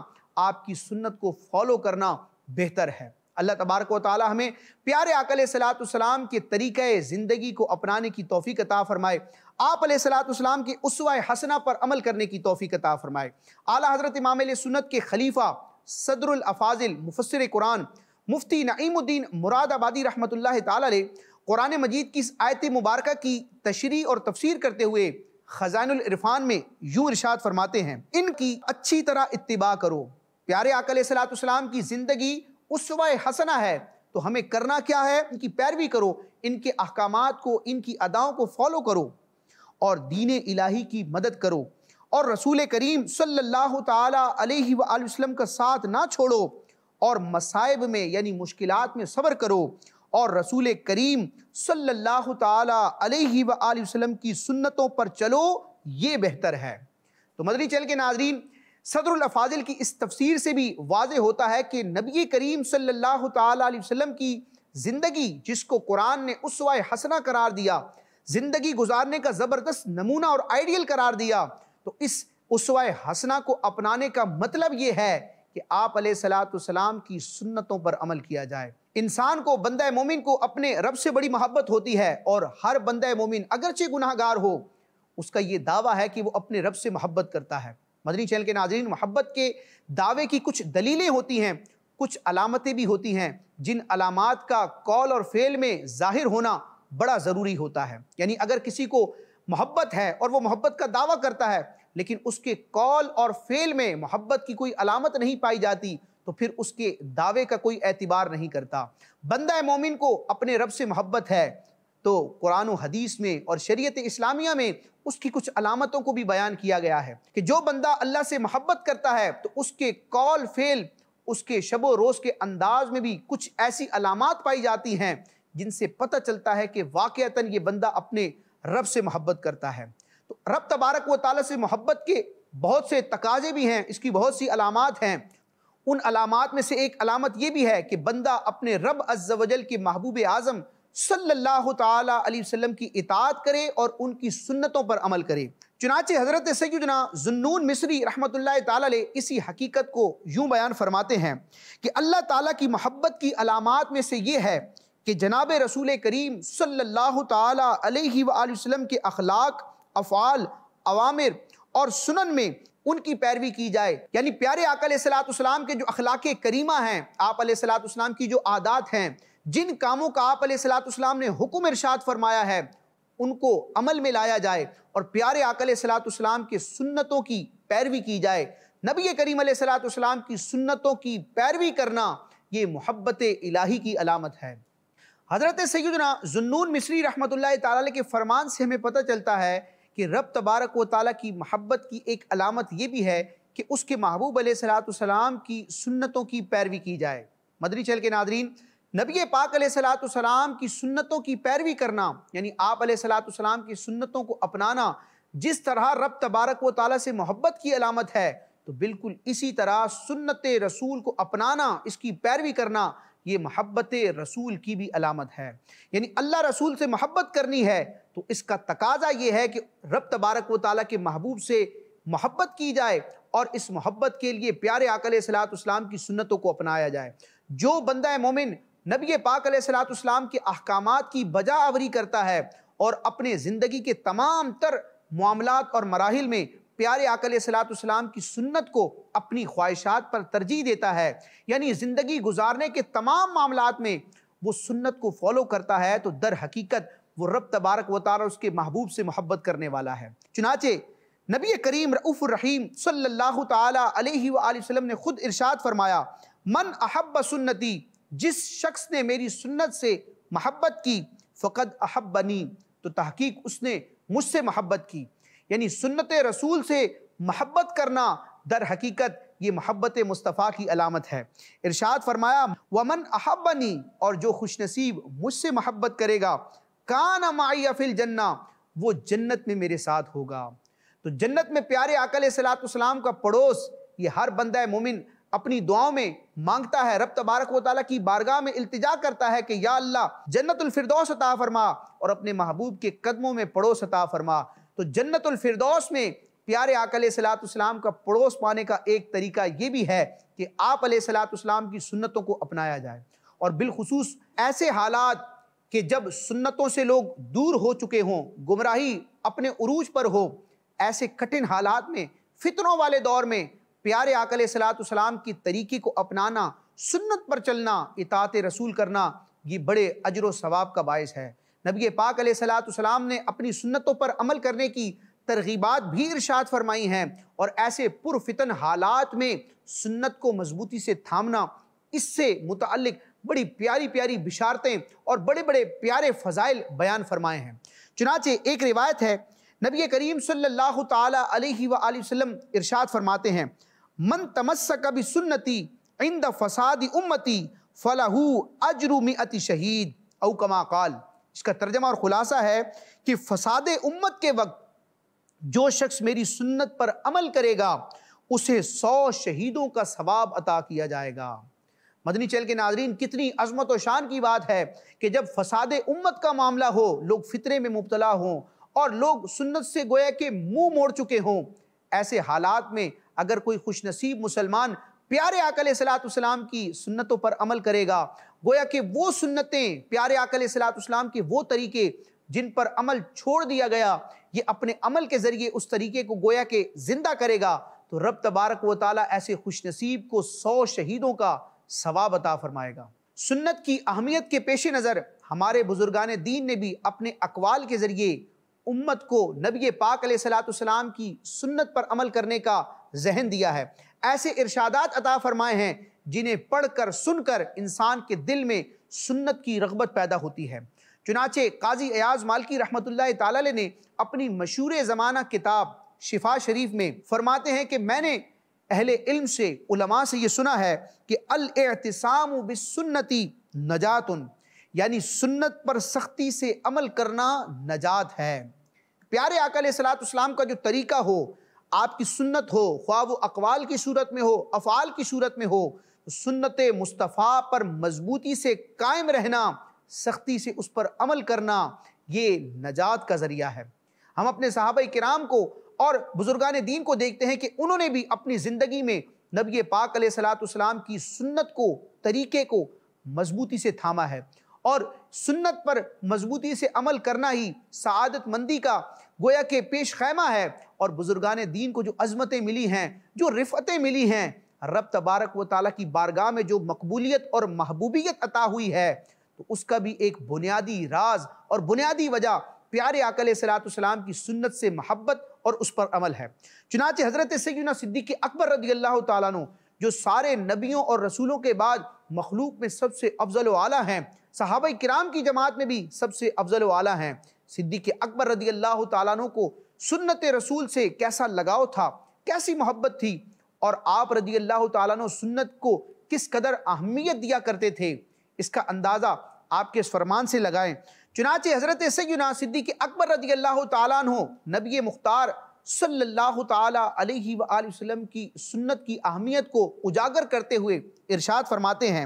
आपकी सुन्नत को फॉलो करना बेहतर है अल्लाह तबारक ताली हमें प्यारे आकल सलातम के तरीक़ ज़िंदगी को अपनाने की तोफ़ी कता फ़रमाए आप सलातम के उसवा हसना पर अमल करने की तोफ़ी कता फ़रमाए आला हज़रत इमाम सुनत के खलीफ़ा सदरफाजिल मुफसर कुरान मुफ्ती नईमुद्दीन मुरादाबादी रहमत ला कुरान मजीद की इस आयत मुबारक की तशरी और तफसीर करते हुए ख़जानरफान में यूँ इर्शाद फरमाते हैं इनकी अच्छी तरह इतबा करो प्यारे आकल सलाम की ज़िंदगी उसवाए हसना है तो हमें करना क्या है इनकी पैरवी करो इनके अहकाम को इनकी अदाओं को फॉलो करो और दीन इलाही की मदद करो और रसूल करीम सल्लल्लाहु अलैहि वसल्लम का साथ ना छोड़ो और मसाइब में यानी मुश्किल में सब्र करो और रसूल करीम सल्लल्लाहु अलैहि वसल्लम की सुन्नतों पर चलो ये बेहतर है तो मदनी चल के नाजरीन सदरुल अफाजिल की इस तफसीर से भी वाज होता है कि नबी करीम सल्लल्लाहु अलैहि वसल्लम की ज़िंदगी जिसको कुरान ने उस हसना करार दिया ज़िंदगी गुजारने का ज़बरदस्त नमूना और आइडियल करार दिया तो इस उसवा हसना को अपनाने का मतलब ये है कि आप सलाम की सुन्नतों पर अमल किया जाए इंसान को बंद मोमिन को अपने रब से बड़ी मोहब्बत होती है और हर बंद मोमिन अगरचे गुनाहगार हो उसका ये दावा है कि वो अपने रब से मोहब्बत करता है मदनी चैनल के नाजरीन मोहब्बत के दावे की कुछ दलीलें होती हैं कुछ अलामतें भी होती हैं जिन अलामत का कॉल और फेल में ज़ाहिर होना बड़ा ज़रूरी होता है यानी अगर किसी को मोहब्बत है और वो मोहब्बत का दावा करता है लेकिन उसके कॉल और फेल में मोहब्बत की कोई अलामत नहीं पाई जाती तो फिर उसके दावे का कोई एतबार नहीं करता बंदा मोमिन को अपने रब से मोहब्बत है तो कुरान हदीस में और शरीयत इस्लामिया में उसकी कुछ अलामतों को भी बयान किया गया है कि जो बंदा अल्लाह से मोहब्बत करता है तो उसके कॉल फेल उसके शबो रोज़ के अंदाज में भी कुछ ऐसी अलामत पाई जाती हैं जिनसे पता चलता है कि वाक़ता ये बंदा अपने रब से मोहब्बत करता है तो रब तबारक व ताली से मोहब्बत के बहुत से तकाजे भी हैं इसकी बहुत सी अलामत हैं उन अलामत में से एक अलामत ये भी है कि बंदा अपने रब अज्जवजल के महबूब आज़म सल्लल्लाहु ताला अलैहि वसल्लम की इतात करे और उनकी सुन्नतों पर अमल करे चुनाचे हज़रत सैदना जुन्नून मिस्री रहमत ताला इसी हकीकत को यूं बयान फरमाते हैं कि अल्लाह ताला की मोहब्बत की अलामत में से ये है कि जनाब रसूल करीम सल्लल्लाहु ताला अलैहि वसल्लम के अखलाक अफ़ाल अवामिर और सुनन में उनकी पैरवी की जाए यानी प्यारे आकलाम के जो अखलाक करीमा हैं आप सलाम की जो आदात हैं जिन कामों का आप उसम ने हुक्म इरशाद फरमाया है उनको अमल में लाया जाए और प्यारे आकल सलाम की सुन्नतों की पैरवी की जाए नबी करीम सलातम की सुन्नतों की पैरवी करना ये मोहब्बत इलाही की अलामत है हज़रत सैदना जुन्नून मिश्री रहमत के फ़रमान से हमें पता चलता है कि रब तबारक व ताली की महब्बत की एक अलामत ये भी है कि उसके महबूब सलाम की सुन्नतों की पैरवी की जाए मदरी चल के नादरीन नबी पाक सलाम की सुन्नतों की पैरवी करना यानी आप सलाम की सुन्नतों को अपनाना जिस तरह रब तबारक व ताली से मोहब्बत की अलामत है तो बिल्कुल इसी तरह सुन्नत रसूल को अपनाना इसकी पैरवी करना ये महब्बत रसूल की भी अलामत है यानी अल्लाह रसूल से महब्बत करनी है तो इसका तकाजा ये है कि रब तबारक व ताली के महबूब से मोहब्बत की जाए और इस मोहब्बत के लिए प्यारे आकल सलातम की सुन्नतों को अपनाया जाए जो बंदा मोमिन नबी पाक सलातम के अहकाम की बजा आवरी करता है और अपने ज़िंदगी के तमाम तर मामलत और मराहल में प्यारे आकल सलातम की सुन्नत को अपनी ख्वाहिशात पर तरजीह देता है यानी ज़िंदगी गुजारने के तमाम मामलों में वो सुन्नत को फॉलो करता है तो दर हकीकत वो रब तबारक व तार उसके महबूब से मोहब्बत करने वाला है चुनाचे नबी करीम रऊफ़ रहीम सल्लल्लाहु अलैहि वसल्लम ने ख़ुद इरशाद फरमाया मन अहब सुन्नति जिस शख्स ने मेरी सुन्नत से महब्बत की फ़कद अहब बनी तो तहकीक उसने मुझसे महब्बत की यानी सुन्नत रसूल से महब्बत करना दर हकीकत ये महब्बत मुस्तफ़ा की अलामत है इरशाद फरमाया वमन अहबनी और जो खुश नसीब मुझसे महब्बत करेगा कान माया फिल जन्ना वो जन्नत में मेरे साथ होगा तो जन्नत में प्यारे आकल सलाम का पड़ोस ये हर बंदा मोमिन अपनी दुआओं में मांगता है रब तबारक वाली की बारगाह में इल्तिजा करता है कि या अल्लाह जन्नतफरदौस अता फरमा और अपने महबूब के कदमों में पड़ोस अता फरमा तो जन्नतफरदौस में प्यारे आकल सलातम का पड़ोस पाने का एक तरीका ये भी है कि आप सलातम की सुन्नतों को अपनाया जाए और बिलखसूस ऐसे हालात कि जब सुन्नतों से लोग दूर हो चुके हों गुमराही अपने उरूज पर हो ऐसे कठिन हालात में फितनों वाले दौर में प्यारे आकल सलाम की तरीक़े को अपनाना सुन्नत पर चलना इतात रसूल करना ये बड़े अजर सवाब का बायस है नबी पाक सलाम ने अपनी सुन्नतों पर अमल करने की तरगीबात भी इर्शाद फरमाई हैं और ऐसे पुरफितन हालात में सुन्नत को मजबूती से थामना इससे मुतल बड़ी प्यारी प्यारी बिशारतें और बड़े बड़े प्यारे फ़ज़ाइल बयान फरमाए हैं चुनाचे एक रिवायत है नबी करीम सल्लल्लाहु अलैहि वसल्लम इरशाद फरमाते हैं मन तमस्सक भी सुन्नती इंद फसाद उम्मती फलाहू अजरू मिअति शहीद औ कमा काल इसका तर्जमा और ख़ुलासा है कि फसाद उम्मत के वक्त जो शख्स मेरी सुन्नत पर अमल करेगा उसे सौ शहीदों का सवाब अता किया जाएगा मदनी चैल के नाजरीन कितनी अजमत व शान की बात है कि जब फसाद उम्मत का मामला हो लोग फितरे में मुबतला हों और लोग सुन्नत से गोया के मुंह मोड़ चुके हों ऐसे हालात में अगर कोई खुशनसीब मुसलमान प्यारे आकल सलातम की सुन्नतों पर अमल करेगा गोया के वो सुन्नतें प्यारे आकल सलातम के वो तरीके जिन पर अमल छोड़ दिया गया ये अपने अमल के ज़रिए उस तरीके को गोया के ज़िंदा करेगा तो रब तबारक व ताली ऐसे खुशनसीब को सौ शहीदों का सवाब अता फरमाएगा सुन्नत की अहमियत के पेश नज़र हमारे बुजुर्गान दीन ने भी अपने अकवाल के ज़रिए उम्मत को नबी पाक सलाम की सुन्नत पर अमल करने का जहन दिया है ऐसे इर्शादात अता फरमाए हैं जिन्हें पढ़ कर सुनकर इंसान के दिल में सुन्नत की रगबत पैदा होती है चुनाचे काजी अयाज मालकी रहमत ताल ने अपनी मशहूर ज़माना किताब शिफा शरीफ में फरमाते हैं कि मैंने अहले इल्म से उलमा से ये सुना है कि अल अलतसाम बिसन्नति नजातन यानी सुन्नत पर सख्ती से अमल करना नजात है प्यारे आकल सलाम का जो तरीका हो आपकी सुन्नत हो ख्वा वो अकवाल की सूरत में हो अफ़ाल की सूरत में हो तो सुन्नत मुस्तफ़ा पर मजबूती से कायम रहना सख्ती से उस पर अमल करना ये नजात का ज़रिया है हम अपने साहब कराम को और बुजुर्गान दीन को देखते हैं कि उन्होंने भी अपनी ज़िंदगी में नबी पाक सलाम की सुन्नत को तरीके को मजबूती से थामा है और सुन्नत पर मजबूती से अमल करना ही सदतमंदी का गोया के पेश खैमा है और बुजुर्गान दीन को जो अजमतें मिली हैं जो रिफतें मिली हैं रब तबारक व ताली की बारगाह में जो मकबूलियत और महबूबियत अता हुई है तो उसका भी एक बुनियादी राज और बुनियादी वजह प्यारे आकल सलातम की सुन्नत से महब्बत और उस पर अमल है चुनाच हज़रत सैना सिद्दीक अकबर रदी अल्लाह तु जो सारे नबियों और रसूलों के बाद मखलूक में सबसे अफजल वाला हैं सहाब कराम की जमात में भी सबसे अफजल वाला हैं सिद्दीक अकबर रदी अल्लाह तु को सुन्नत रसूल से कैसा लगाव था कैसी मोहब्बत थी और आप रदी अल्लाह तु सुन्नत को किस कदर अहमियत दिया करते थे इसका अंदाज़ा आपके इस फरमान से लगाएं चुनाच हज़रत सैदना सिद्दीक अकबर रजी अल्लाह तु नबी मुख्तार सल्लल्लाहु अलैहि वसल्लम की सुन्नत की अहमियत को उजागर करते हुए इरशाद फरमाते हैं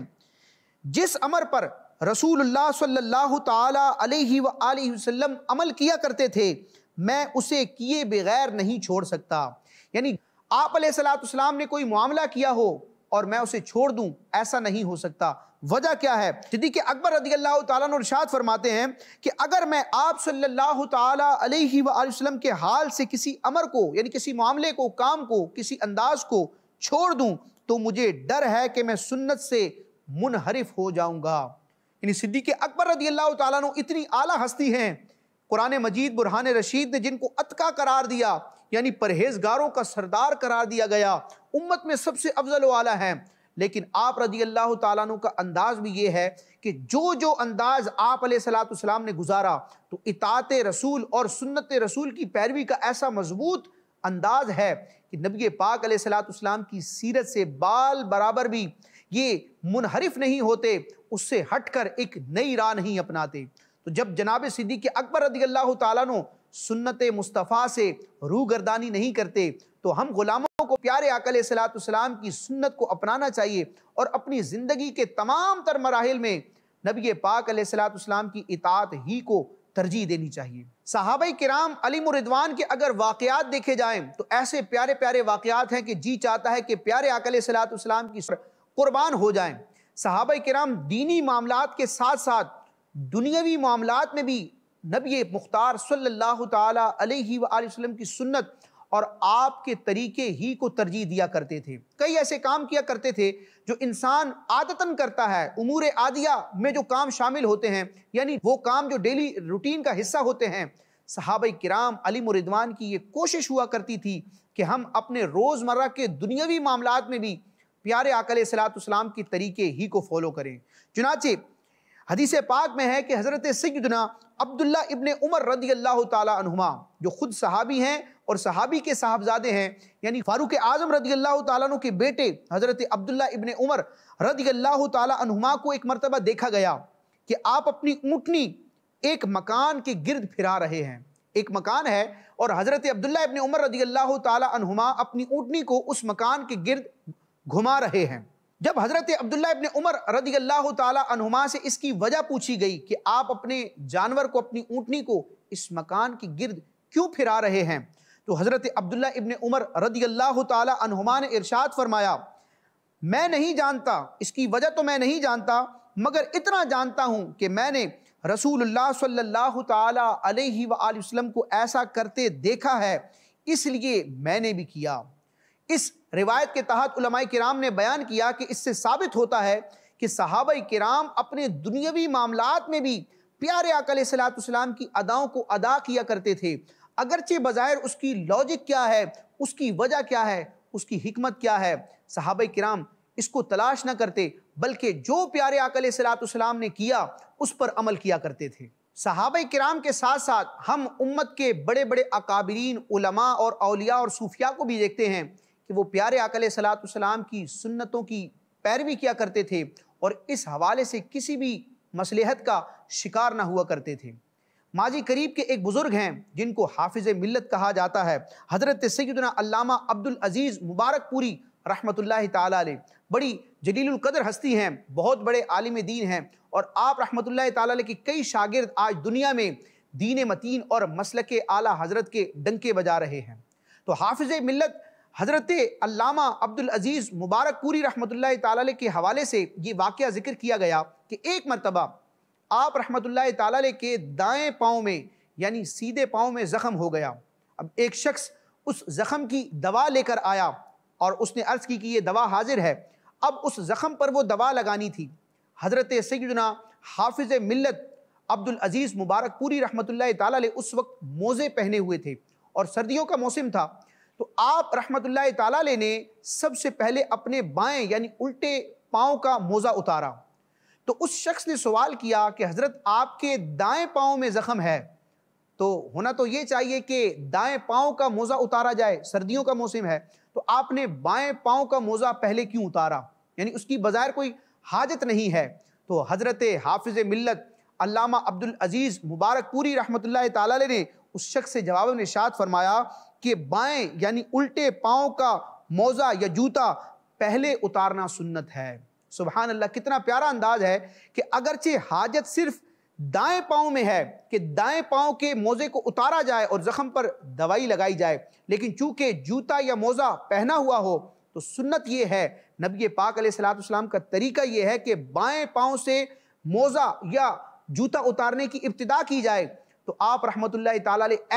जिस अमर पर रसूलुल्लाह सल्लल्लाहु अलैहि वसल्लम अमल किया करते थे मैं उसे किए बगैर नहीं छोड़ सकता यानी आप सलाम ने कोई मामला किया हो और मैं उसे छोड़ दूं ऐसा नहीं हो सकता वजह क्या है सिद्दीक अकबर रदी अल्लाह तशाद फरमाते हैं कि अगर मैं आप सल्लल्लाहु अलैहि वसल्लम के हाल से किसी अमर को यानी किसी मामले को काम को किसी अंदाज को छोड़ दूँ तो मुझे डर है कि मैं सुन्नत से मुनहरफ हो जाऊँगा यानी सिद्दीक अकबर रदी अल्लाह तु इतनी आला हस्ती हैं कुरान मजीद बुरहान रशीद ने जिनको अतका करार दिया यानी परहेजगारों का सरदार करार दिया गया उम्मत में सबसे अफजल वाला है लेकिन आप रजी अल्लाह तु का अंदाज भी ये है कि जो जो अंदाज आप सलाम ने गुजारा तो इतात रसूल और सुन्नत रसूल की पैरवी का ऐसा मजबूत अंदाज है कि नबी पाक सलाम की सीरत से बाल बराबर भी ये मुनहरफ नहीं होते उससे हट कर एक नई राह नहीं अपनाते तो जब जनाब सिद्दीक अकबर रदी अल्लाह तुन्नत मुस्तफ़ा से गर्दानी नहीं करते तो हम गुलामों को प्यारे अकल सलाम की सुन्नत को अपनाना चाहिए और अपनी ज़िंदगी के तमाम तर मराहल में नबी पाक सलाम की इतात ही को तरजीह देनी चाहिए साहब कराम अली मुरिदवान के अगर वाकयात देखे जाएँ तो ऐसे प्यारे प्यारे वाकयात हैं कि जी चाहता है कि प्यारे अकल सलाम की कुर्बान हो जाए साहब कराम दीनी मामला के साथ साथ दुनियावी मामला में भी नबी मुख्तार सल्ला अलैहि की सुन्नत और आपके तरीके ही को तरजीह दिया करते थे कई ऐसे काम किया करते थे जो इंसान आदतन करता है उमूर आदिया में जो काम शामिल होते हैं यानी वो काम जो डेली रूटीन का हिस्सा होते हैं सहाब कराम अली मुरिदवान की ये कोशिश हुआ करती थी कि हम अपने रोज़मर्रा के दुनियावी मामला में भी प्यारे अकल सलात के तरीके ही को फॉलो करें चुनाचे हदीस पाक में है कि हज़रत सैदना अब्दुल्ला इबन उमर रदी अल्लाह तुमा जो ख़ुद सहाबी हैं और सहाबी के साहबजादे हैं यानी फ़ारूक आज़म रदी अल्लाह तु के बेटे हज़रत अब्दुल्ला इबन उमर रदी अल्लाह तुमा को एक मरतबा देखा गया कि आप अपनी ऊँटनी एक मकान के गिरद फिरा रहे हैं एक मकान है और हज़रत अब्दुल्ला इबन उमर रदी अल्लाह तुमा अपनी ऊँटनी को उस मकान के गिरद घुमा रहे हैं जब हज़रत अब्दुल्ला इबन उमर रदी अल्लाह तुमा से इसकी वजह पूछी गई कि आप अपने जानवर को अपनी ऊँटनी को इस मकान के गिर्द क्यों फिरा रहे हैं तो हज़रत अब्दुल्ला इबन उमर रदी अल्लाह तुमा ने इरशाद फरमाया मैं नहीं जानता इसकी वजह तो मैं नहीं जानता मगर इतना जानता हूँ कि मैंने रसूलुल्लाह सल्लल्लाहु अलैहि वसल्लम को ऐसा करते देखा है इसलिए मैंने भी किया इस रिवायत के तहत उलमाए किराम ने बयान किया कि इससे साबित होता है कि सहाबा किराम अपने दुनियावी मामलात में भी प्यारे अकल सलाम की अदाओं को अदा किया करते थे अगरचे बज़ाहिर उसकी लॉजिक क्या है उसकी वजह क्या है उसकी हमत क्या है सहाबा किराम इसको तलाश ना करते बल्कि जो प्यारे अकल सलाम ने किया उस पर अमल किया करते थे सहाब कराम के साथ साथ हम उम्मत के बड़े बड़े अकाबरीन उलमा और अलिया और सूफिया को भी देखते हैं कि वो प्यारे अकल सलाम की सुन्नतों की पैरवी किया करते थे और इस हवाले से किसी भी मसलहत का शिकार ना हुआ करते थे माजी करीब के एक बुज़ुर्ग हैं जिनको हाफिज़ मिलत कहा जाता है हज़रत सैदा अब्दुल अजीज़ मुबारकपुरी रहमत ला बड़ी जलीलकदर हस्ती हैं बहुत बड़े आलिम दीन हैं और आप रहमत ला के कई शागिर्द आज दुनिया में दीन मतीन और मसल के आला हज़रत के डंके बजा रहे हैं तो हाफिज़ मिलत हज़रत अल्लामा अब्दुल अज़ीज़ पूरी रहमत ताल के हवाले से ये वाक़ ज़िक्र किया गया कि एक मरतबा आप रहमत ताल के दाएँ पाँव में यानी सीधे पाँव में ज़ख़म हो गया अब एक शख्स उस ज़ख़म की दवा लेकर आया और उसने अर्ज़ की कि ये दवा हाजिर है अब उस ज़ख़म पर वो दवा लगानी थी हज़रत सैदना हाफिज़ मिलत अब्दुल अज़ीज़ पूरी रहमत ताल उस वक्त मोज़े पहने हुए थे और सर्दियों का मौसम था तो आप रहमत ताला ने सबसे पहले अपने बाएं यानी उल्टे पाँव का मोज़ा उतारा तो उस शख्स ने सवाल किया कि हज़रत आपके दाएं पाँव में ज़ख़म है तो होना तो ये चाहिए कि दाएं पाँव का मोज़ा उतारा जाए सर्दियों का मौसम है तो आपने बाएं पाँव का मोज़ा पहले क्यों उतारा यानी उसकी बाज़ार कोई हाजत नहीं है तो हज़रत हाफिज़ मिलत अलामा अब्दुल अजीज़ मुबारकपुरी रहमत ताला ने उस शख्स से जवाब निशात फरमाया के बाएं यानी उल्टे पाओ का मोज़ा या जूता पहले उतारना सुन्नत है सुबहान अल्लाह कितना प्यारा अंदाज है कि अगरचे हाजत सिर्फ दाएं पाँव में है कि दाएं पाँव के मोज़े को उतारा जाए और ज़ख्म पर दवाई लगाई जाए लेकिन चूंकि जूता या मोज़ा पहना हुआ हो तो सुन्नत ये है नबी पाक सलाम का तरीका यह है कि बाएं पाँव से मोज़ा या जूता उतारने की इब्तदा की जाए तो आप रहमत ला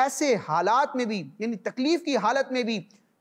ऐसे हालात में भी यानी तकलीफ़ की हालत में भी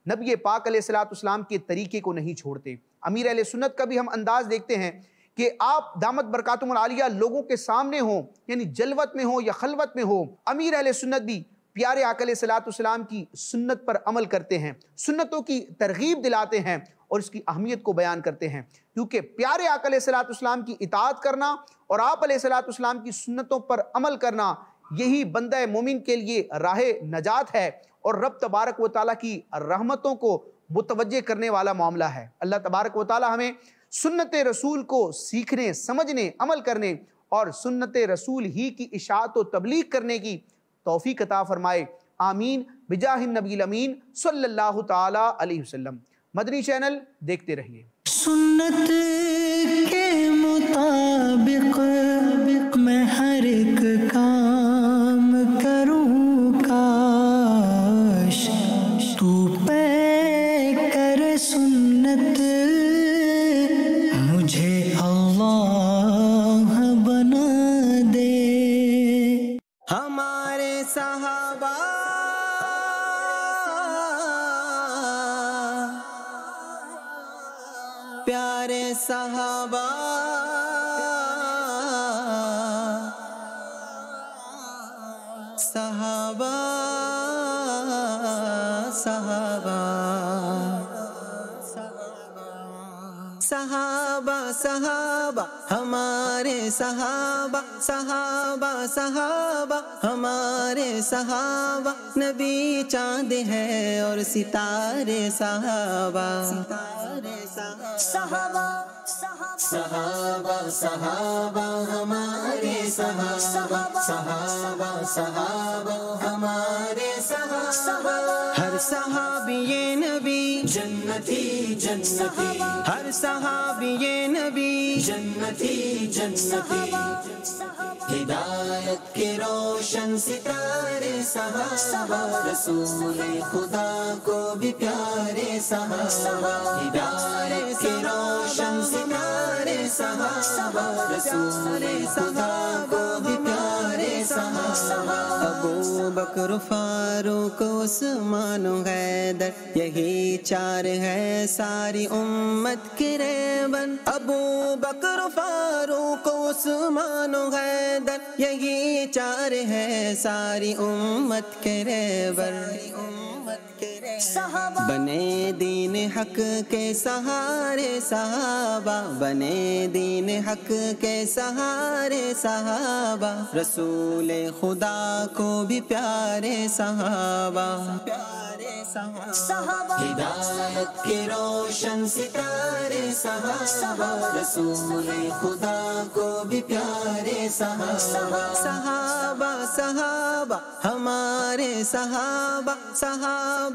नबी पाक सलाम के तरीके को नहीं छोड़ते अमीर अल सुन्नत का भी हम अंदाज़ देखते हैं कि आप दामत आलिया लोगों के सामने हो यानी जलवत में हो या खलवत में हो अमीर अल सुन्नत भी प्यारे आकल सलाम की सुन्नत पर अमल करते हैं सुन्नतों की तरगीब दिलाते हैं और इसकी अहमियत को बयान करते हैं क्योंकि प्यारे आकल सलाम की इतात करना और आप सलाम की सुन्नतों पर अमल करना यही बंद मोमिन के लिए राह नजात है और रब तबारक व ताली की रहमतों को मुतवजह करने वाला मामला है अल्लाह तबारक व ताली हमें सुन्नत रसूल को सीखने समझने अमल करने और सुन्नत रसूल ही की इशात व तबलीग करने की तोफ़ी कता फ़रमाए आमीन बिजाह नबी अमीन सल्ला तसम मदनी चैनल देखते रहिए सुन्नत के मुताबिक मैं हर एक का सहाबा सहाबा सहाबा सहाबा सहाबा हमारे सहाबा सहाबा सहाबा हमारे सहाबा नबी चांद है और सितारे सहाबा सितारे सहाबा sahaba sahaba hamare sahaba sahaba sahaba hamare sahaba हर सहाबी ये नबी जन्नती जन्नती हर सहाबी ये नबी जन्नती जन्नती हिदायत के रोशन सितारे सहा रसूल खुदा को भी प्यारे सहा हिदायत के रोशन सितारे सहा रसूल खुदा को भी प्यारे अबू बकर फारूक उस्मान हैदर यही चार है सारी उम्मत के रेबन अबू बकर फारूक उस्मान हैदर यही चार है सारी उम्मत के रेबन उम्मत बने दीन हक के सहारे सहाबा बने दीन हक के सहारे सहाबा रसूल खुदा को भी प्यारे सहाबा प्यारे सहाबा हिदायत के रोशन सितारे सहाबा रसूल खुदा को भी प्यारे सहाबा सहाबा सहाबा हमारे सहाबा सहाबा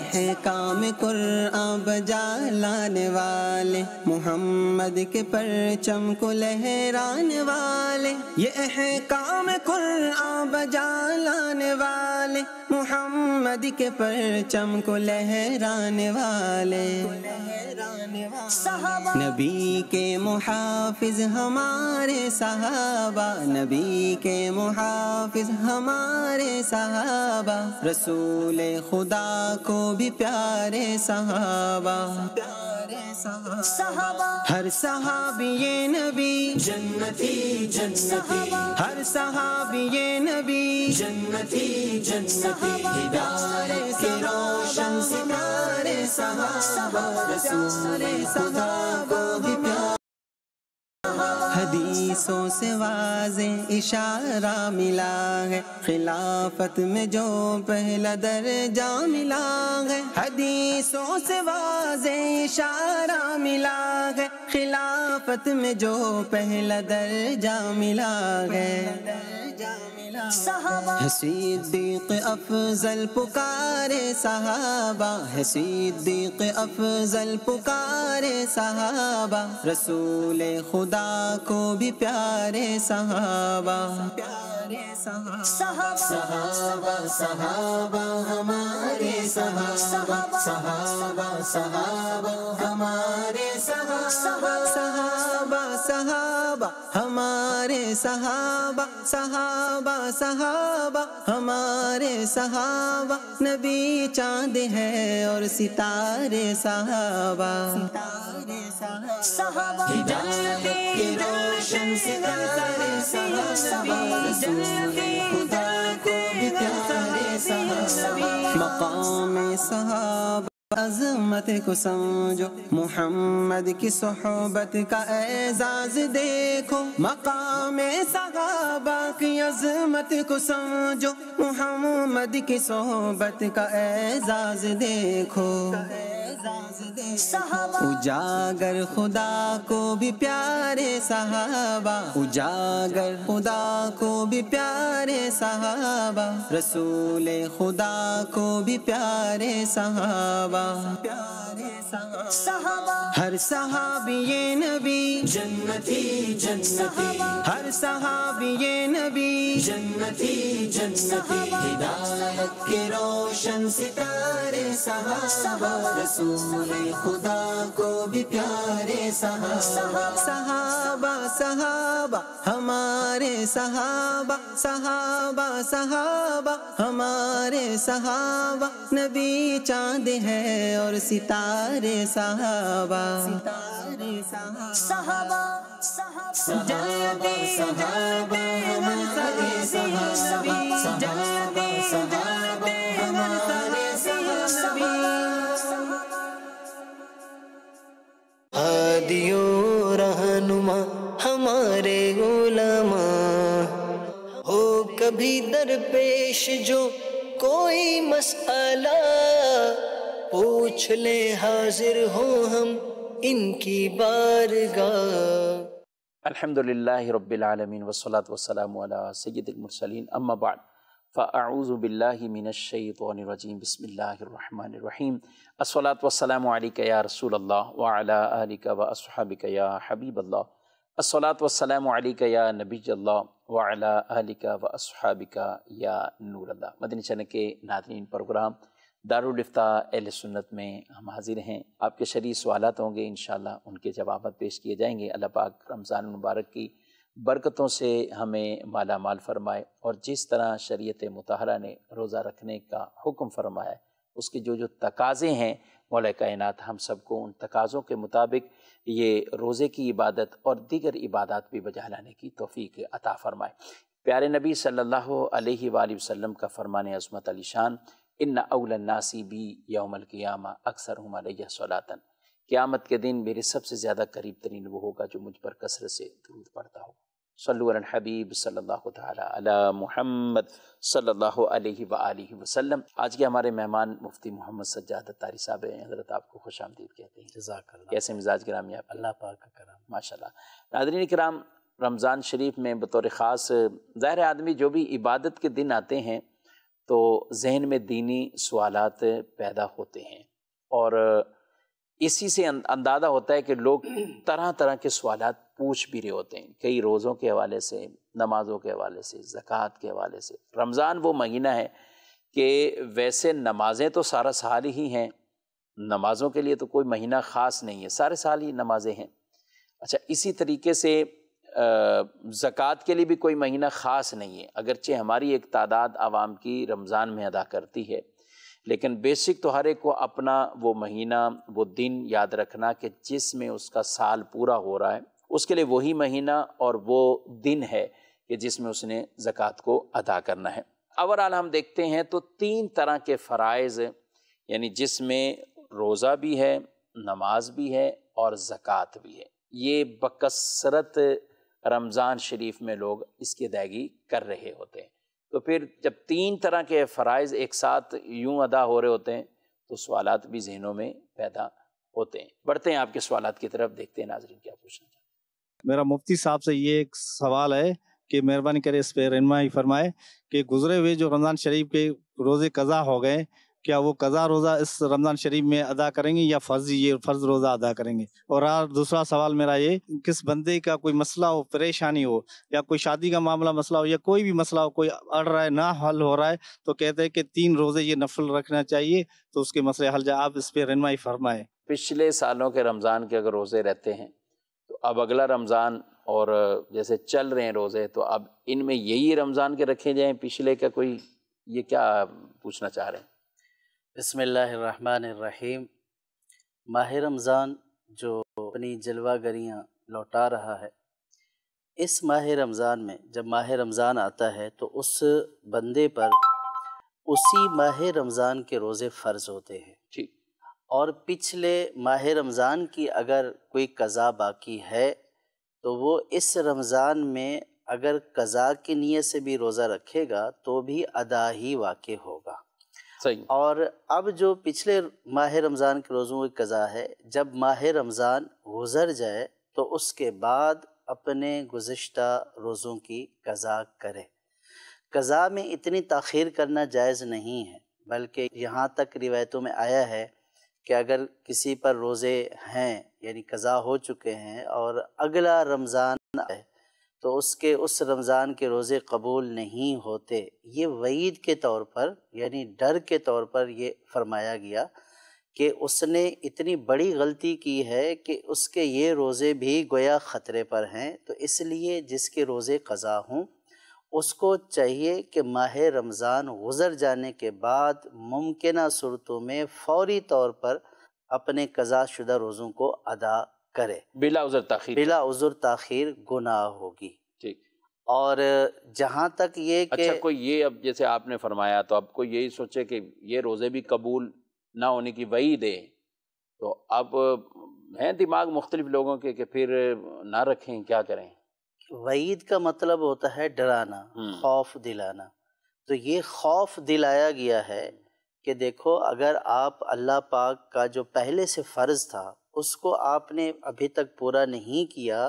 हैं काम कुरआन बजा लाने वाले मोहम्मद के परचम को लहराने वाले ये है काम कुरआन बजा लाने वाले मोहम्मद के परचम को लहराने वाले नबी के मुहाफिज हमारे सहाबा नबी के मुहाफिज हमारे सहाबा रसूल खुदा को भी प्यारे सहाबा प्यारे हर सहाबी ये नबी जन्नती जन्नती हर सहाबी ये नबी जन्नती जन्नती प्यारे से रोशन सितारे सहाबा रसूल खुदा को हदीसों से वाजे इशारा मिला है खिलाफत में जो पहला दर्जा मिला है हदीसों से वाजे इशारा मिला है खिलाफत में जो पहला दर्जा मिला है সাহাবা হসিদীক আফজল पुকার সাহাবা হসিদীক আফজল पुকার সাহাবা রাসূল এ খোদা কো ভি পিয়ারে সাহাবা পিয়ারে সাহাবা সাহাবা সাহাবা হামারে সাহাবা সাহাবা সাহাবা হামারে সাহাবা সাহাবা সাহাবা হামারে সাহাবা সাহাবা सहाबा हमारे सहाबा नबी चांद है और सितारे सहाबा सितारे सहाबा रोशन सितारे सहाबा मकाम सहाबा अजमत को समझो मोहम्मद की सोहबत का एजाज देखो मकाम सहाबा की अजमत को समझो मोहम्मद की सोहबत का एजाज देखो उजागर खुदा को भी प्यारे सहाबा उजागर खुदा को भी प्यारे सहाबा रसूल खुदा को भी प्यारे सहाबा हर सहाबी ये नबी जन्नती जन्नती हर सहाबी ये नबी जन्नती जन्नती के रोशन सितारे सहाबा रसूल खुदा को भी प्यारे सहाबा सहाबा सहाबा हमारे सहाबा सहाबा सहाबा हमारे सहाबा नबी चांद है और सितारे सहाबा सितारे सहाबा जल्दी जल्दी मन सारे हादियो रहनुमा हमारे गुलामा हो कभी दरपेश जो कोई मसला पूछ ले हाजिर हो हम इनकी बारगाह अल्हम्दुलिल्लाह रब्बिल आलमीन वस्सलात वस्सलाम अला सय्यिदिल मुरसलीन अम्मा बाद फ़ाऊज़ु बिल्लाहि मिनश शैतानिर रजीम बिस्मिल्लाहिर रहमानिर रहीम अस्सलात वस्सलाम अलैका या रसूल अल्लाह व अला आलिका व अस्हाबिका या हबीब अल्लाह अस्सलात वस्सलाम अलैका या नबी अल्लाह व अला आलिका व अस्हाबिका या नूर अल्लाह मदनी चैनल के नाज़रीन प्रोग्राम दारुलफ्ता अहल सुन्नत में हम हाजिर हैं आपके शरीर सवाल होंगे इन उनके जवाब पेश किए जाएंगे अल्लाह पाक रमज़ान मुबारक की बरकतों से हमें माला माल फरमाए और जिस तरह शरीयत मतहरा ने रोज़ा रखने का हुक्म फरमाया उसके जो जो तकाज़े हैं मौल कायनत हम सबको उन तकाज़ों के मुताबिक ये रोज़े की इबादत और दीगर इबादत भी बजा लाने की तोफ़ी अता फ़रमाए प्यारे नबी सल्लल्लाहु अलैहि वसल्लम का फ़रमान अज़मत शान इन अवलनासी भी यौमलकियामा अक्सर हम सलातन क़्यामत के दिन मेरे सबसे ज़्यादा करीब तरीन वो होगा जो मुझ पर कसरत से दूर पड़ता हो सल्लुरन हबीब सल्लल्लाहु ताला मोहम्मद सल्लल्लाहु अलैहि व वसल्लम आज के हमारे मेहमान मुफ्ती मोहम्मद सज्जाद तारी साहब हैं हज़रत आपको खुश आमदीद कहते हैं कैसे मिजाज ग्रामी अल्लाह पाक का कराम माशा नादरीन कराम रमज़ान शरीफ में बतौर ख़ास ज़ाहिर आदमी जो भी इबादत के दिन आते हैं तो जहन में दीनी सवाल पैदा होते हैं और इसी से अं-, अंदाज़ा होता है कि लोग तरह तरह के सवाल पूछ भी रहे होते हैं कई रोज़ों के हवाले से नमाज़ों के हवाले से ज़क़़त के हवाले से रमज़ान वो महीना है कि वैसे नमाज़ें तो सारा साल ही हैं नमाज़ों के लिए तो कोई महीना ख़ास नहीं है सारे साल ही नमाज़ें हैं अच्छा इसी तरीके से ज़क़़त के लिए भी कोई महीना ख़ास नहीं है अगरचे हमारी एक तादाद आवाम की रमज़ान में अदा करती है लेकिन बेसिक तो हर एक को अपना वो महीना वो दिन याद रखना कि जिसमें उसका साल पूरा हो रहा है उसके लिए वही महीना और वो दिन है कि जिसमें उसने ज़क़़त को अदा करना है अवरआल हम देखते हैं तो तीन तरह के फ़रज़ यानी जिसमें रोज़ा भी है नमाज भी है और ज़क़़त भी है ये बकसरत रमज़ान शरीफ में लोग इसकी अदायगी कर रहे होते हैं तो फिर जब तीन तरह के फ़रज़ एक साथ यूँ अदा हो रहे होते हैं तो सवाल भी जहनों में पैदा होते हैं बढ़ते हैं आपके सवाल की तरफ देखते हैं नाजरीन क्या पूछना चाहते मेरा मुफ्ती साहब से ये एक सवाल है कि मेहरबानी करे इस पर रहनमाय फरमाए कि गुजरे हुए जो रमज़ान शरीफ के रोज़े कज़ा हो गए क्या वो कज़ा रोज़ा इस रमज़ान शरीफ में अदा करेंगे या फ़र्ज ये फ़र्ज रोज़ा अदा करेंगे और यार दूसरा सवाल मेरा ये किस बंदे का कोई मसला हो परेशानी हो या कोई शादी का मामला मसला हो या कोई भी मसला हो कोई अड़ रहा है ना हल हो रहा है तो कहते हैं कि तीन रोज़े ये नफल रखना चाहिए तो उसके मसले हल जाए आप इस पर रनमाई फरमाएँ पिछले सालों के रमज़ान के अगर रोज़े रहते हैं तो अब अगला रमज़ान और जैसे चल रहे हैं रोज़े तो अब इनमें यही रमज़ान के रखे जाएँ पिछले का कोई ये क्या पूछना चाह रहे हैं बसमीम माह रमज़ान जो अपनी जलवा गरियाँ लौटा रहा है इस माह रमज़ान में जब माह रमज़ान आता है तो उस बंदे पर उसी माह रमज़ान के रोज़े फ़र्ज़ होते हैं ठीक और पिछले माह रमज़ान की अगर कोई कज़ा बाकी है तो वो इस रमज़ान में अगर कज़ा की नीयत से भी रोज़ा रखेगा तो भी अदा ही वाक़ होगा सही और अब जो पिछले माह रमज़ान के रोज़ों की कज़ा है जब माह रमज़ान गुजर जाए तो उसके बाद अपने गुज्त रोज़ों की कज़ा करें कज़ा में इतनी तखीर करना जायज़ नहीं है बल्कि यहाँ तक रिवायतों में आया है कि अगर किसी पर रोज़े हैं यानी कज़ा हो चुके हैं और अगला रमज़ान है तो उसके उस रमज़ान के रोज़े कबूल नहीं होते ये वईद के तौर पर यानी डर के तौर पर ये फरमाया गया कि उसने इतनी बड़ी गलती की है कि उसके ये रोज़े भी गोया ख़तरे पर हैं तो इसलिए जिसके रोज़े कज़ा हों उसको चाहिए कि माह रमज़ान गुज़र जाने के बाद मुमकिन सूरतों में फौरी तौर पर अपने कज़ा शुदा रोज़ों को अदा करे बिला उजर ताखीर बिला उजर ताखीर गुनाह होगी ठीक और जहाँ तक ये अच्छा कोई ये अब जैसे आपने फरमाया तो आपको यही सोचे कि ये रोज़े भी कबूल ना होने की वही दे तो अब हैं दिमाग मुख्तलिफ लोगों के कि फिर ना रखें क्या करें वईद का मतलब होता है डराना हम्म। खौफ दिलाना तो ये खौफ दिलाया गया है कि देखो अगर आप अल्लाह पाक का जो पहले से फ़र्ज़ था उसको आपने अभी तक पूरा नहीं किया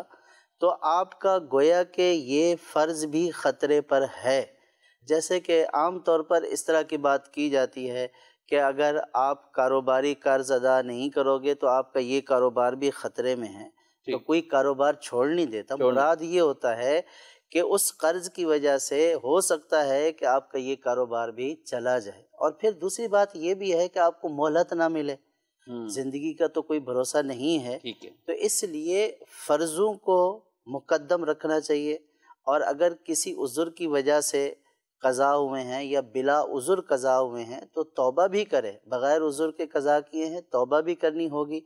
तो आपका गोया के ये फ़र्ज़ भी ख़तरे पर है जैसे कि आम तौर पर इस तरह की बात की जाती है कि अगर आप कारोबारी कर्ज अदा नहीं करोगे तो आपका ये कारोबार भी ख़तरे में है तो कोई कारोबार छोड़ नहीं देता मुराद ये होता है कि उस कर्ज की वजह से हो सकता है कि आपका ये कारोबार भी चला जाए और फिर दूसरी बात ये भी है कि आपको मोहलत ना मिले हम्म। जिंदगी का तो कोई भरोसा नहीं है ठीक है तो इसलिए फर्जों को मुकदम रखना चाहिए और अगर किसी उज़ुर की वजह से कज़ा हुए हैं या बिला उज़ुर कज़ा हुए हैं तो तौबा भी करे बग़ैर उज़ुर के कज़ा किए हैं तौबा भी करनी होगी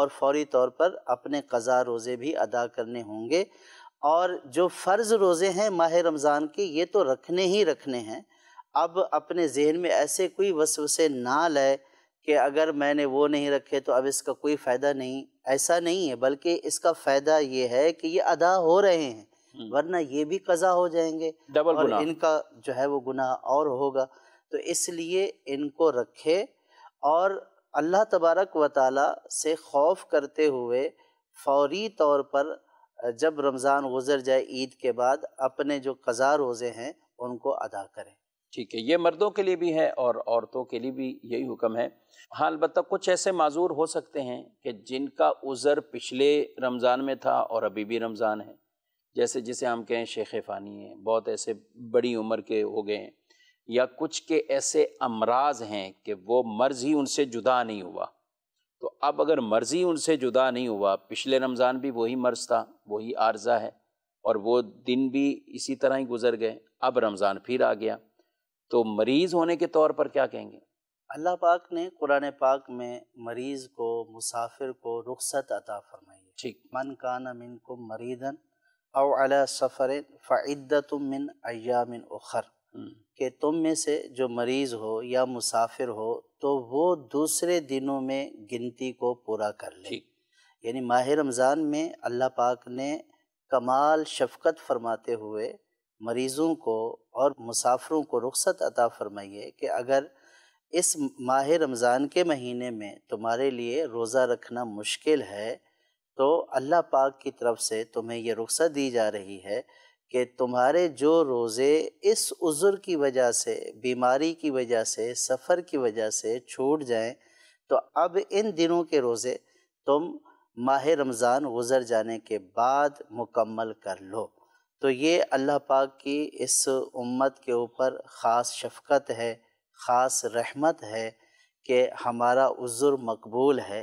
और फौरी तौर पर अपने कज़ा रोज़े भी अदा करने होंगे और जो फ़र्ज़ रोज़े हैं माह रमज़ान के ये तो रखने ही रखने हैं अब अपने जहन में ऐसे कोई वसवसे ना लाए कि अगर मैंने वो नहीं रखे तो अब इसका कोई फ़ायदा नहीं ऐसा नहीं है बल्कि इसका फ़ायदा ये है कि ये अदा हो रहे हैं हम्म। वरना ये भी कज़ा हो जाएंगे डबल और इनका जो है वो गुनाह और होगा तो इसलिए इनको रखे और अल्लाह तबारक व ताली से खौफ करते हुए फौरी तौर पर जब रमज़ान गुजर जाए ईद के बाद अपने जो कज़ा रोज़े हैं उनको अदा करें ठीक है ये मर्दों के लिए भी है और औरतों के लिए भी यही हुक्म है हाँ अलबत् कुछ ऐसे माजूर हो सकते हैं कि जिनका उज़र पिछले रमज़ान में था और अभी भी रमज़ान है जैसे जिसे हम कहें शेख फ़ानी हैं बहुत ऐसे बड़ी उम्र के हो गए हैं या कुछ के ऐसे अमराज हैं कि वो मर्ज़ ही उनसे जुदा नहीं हुआ तो अब अगर मर्ज़ ही उनसे जुदा नहीं हुआ पिछले रमज़ान भी वही मर्ज़ था वही आर्जा है और वो दिन भी इसी तरह ही गुजर गए अब रमज़ान फिर आ गया तो मरीज होने के तौर पर क्या कहेंगे अल्लाह पाक ने कुरान पाक में मरीज को मुसाफिर को रुख्सत अता फरमाई है ठीक मन काना मिन को मरीदन अला सफ़र फ़ाइदत मिन अयामिन उखर हम्म। के तुम में से जो मरीज़ हो या मुसाफिर हो तो वो दूसरे दिनों में गिनती को पूरा कर ले यानी माह रमज़ान में अल्लाह पाक ने कमाल शफकत फरमाते हुए मरीज़ों को और मुसाफरों को रुख्सत अता फरमाइए कि अगर इस माह रमज़ान के महीने में तुम्हारे लिए रोज़ा रखना मुश्किल है तो अल्लाह पाक की तरफ से तुम्हें यह रुख्सत दी जा रही है कि तुम्हारे जो रोज़े इस उज़र की वजह से बीमारी की वजह से सफ़र की वजह से छूट जाएं तो अब इन दिनों के रोज़े तुम माह रमज़ान गुज़र जाने के बाद मुकम्मल कर लो तो ये अल्लाह पाक की इस उम्मत के ऊपर ख़ास शफकत है ख़ास रहमत है कि हमारा उजुर मकबूल है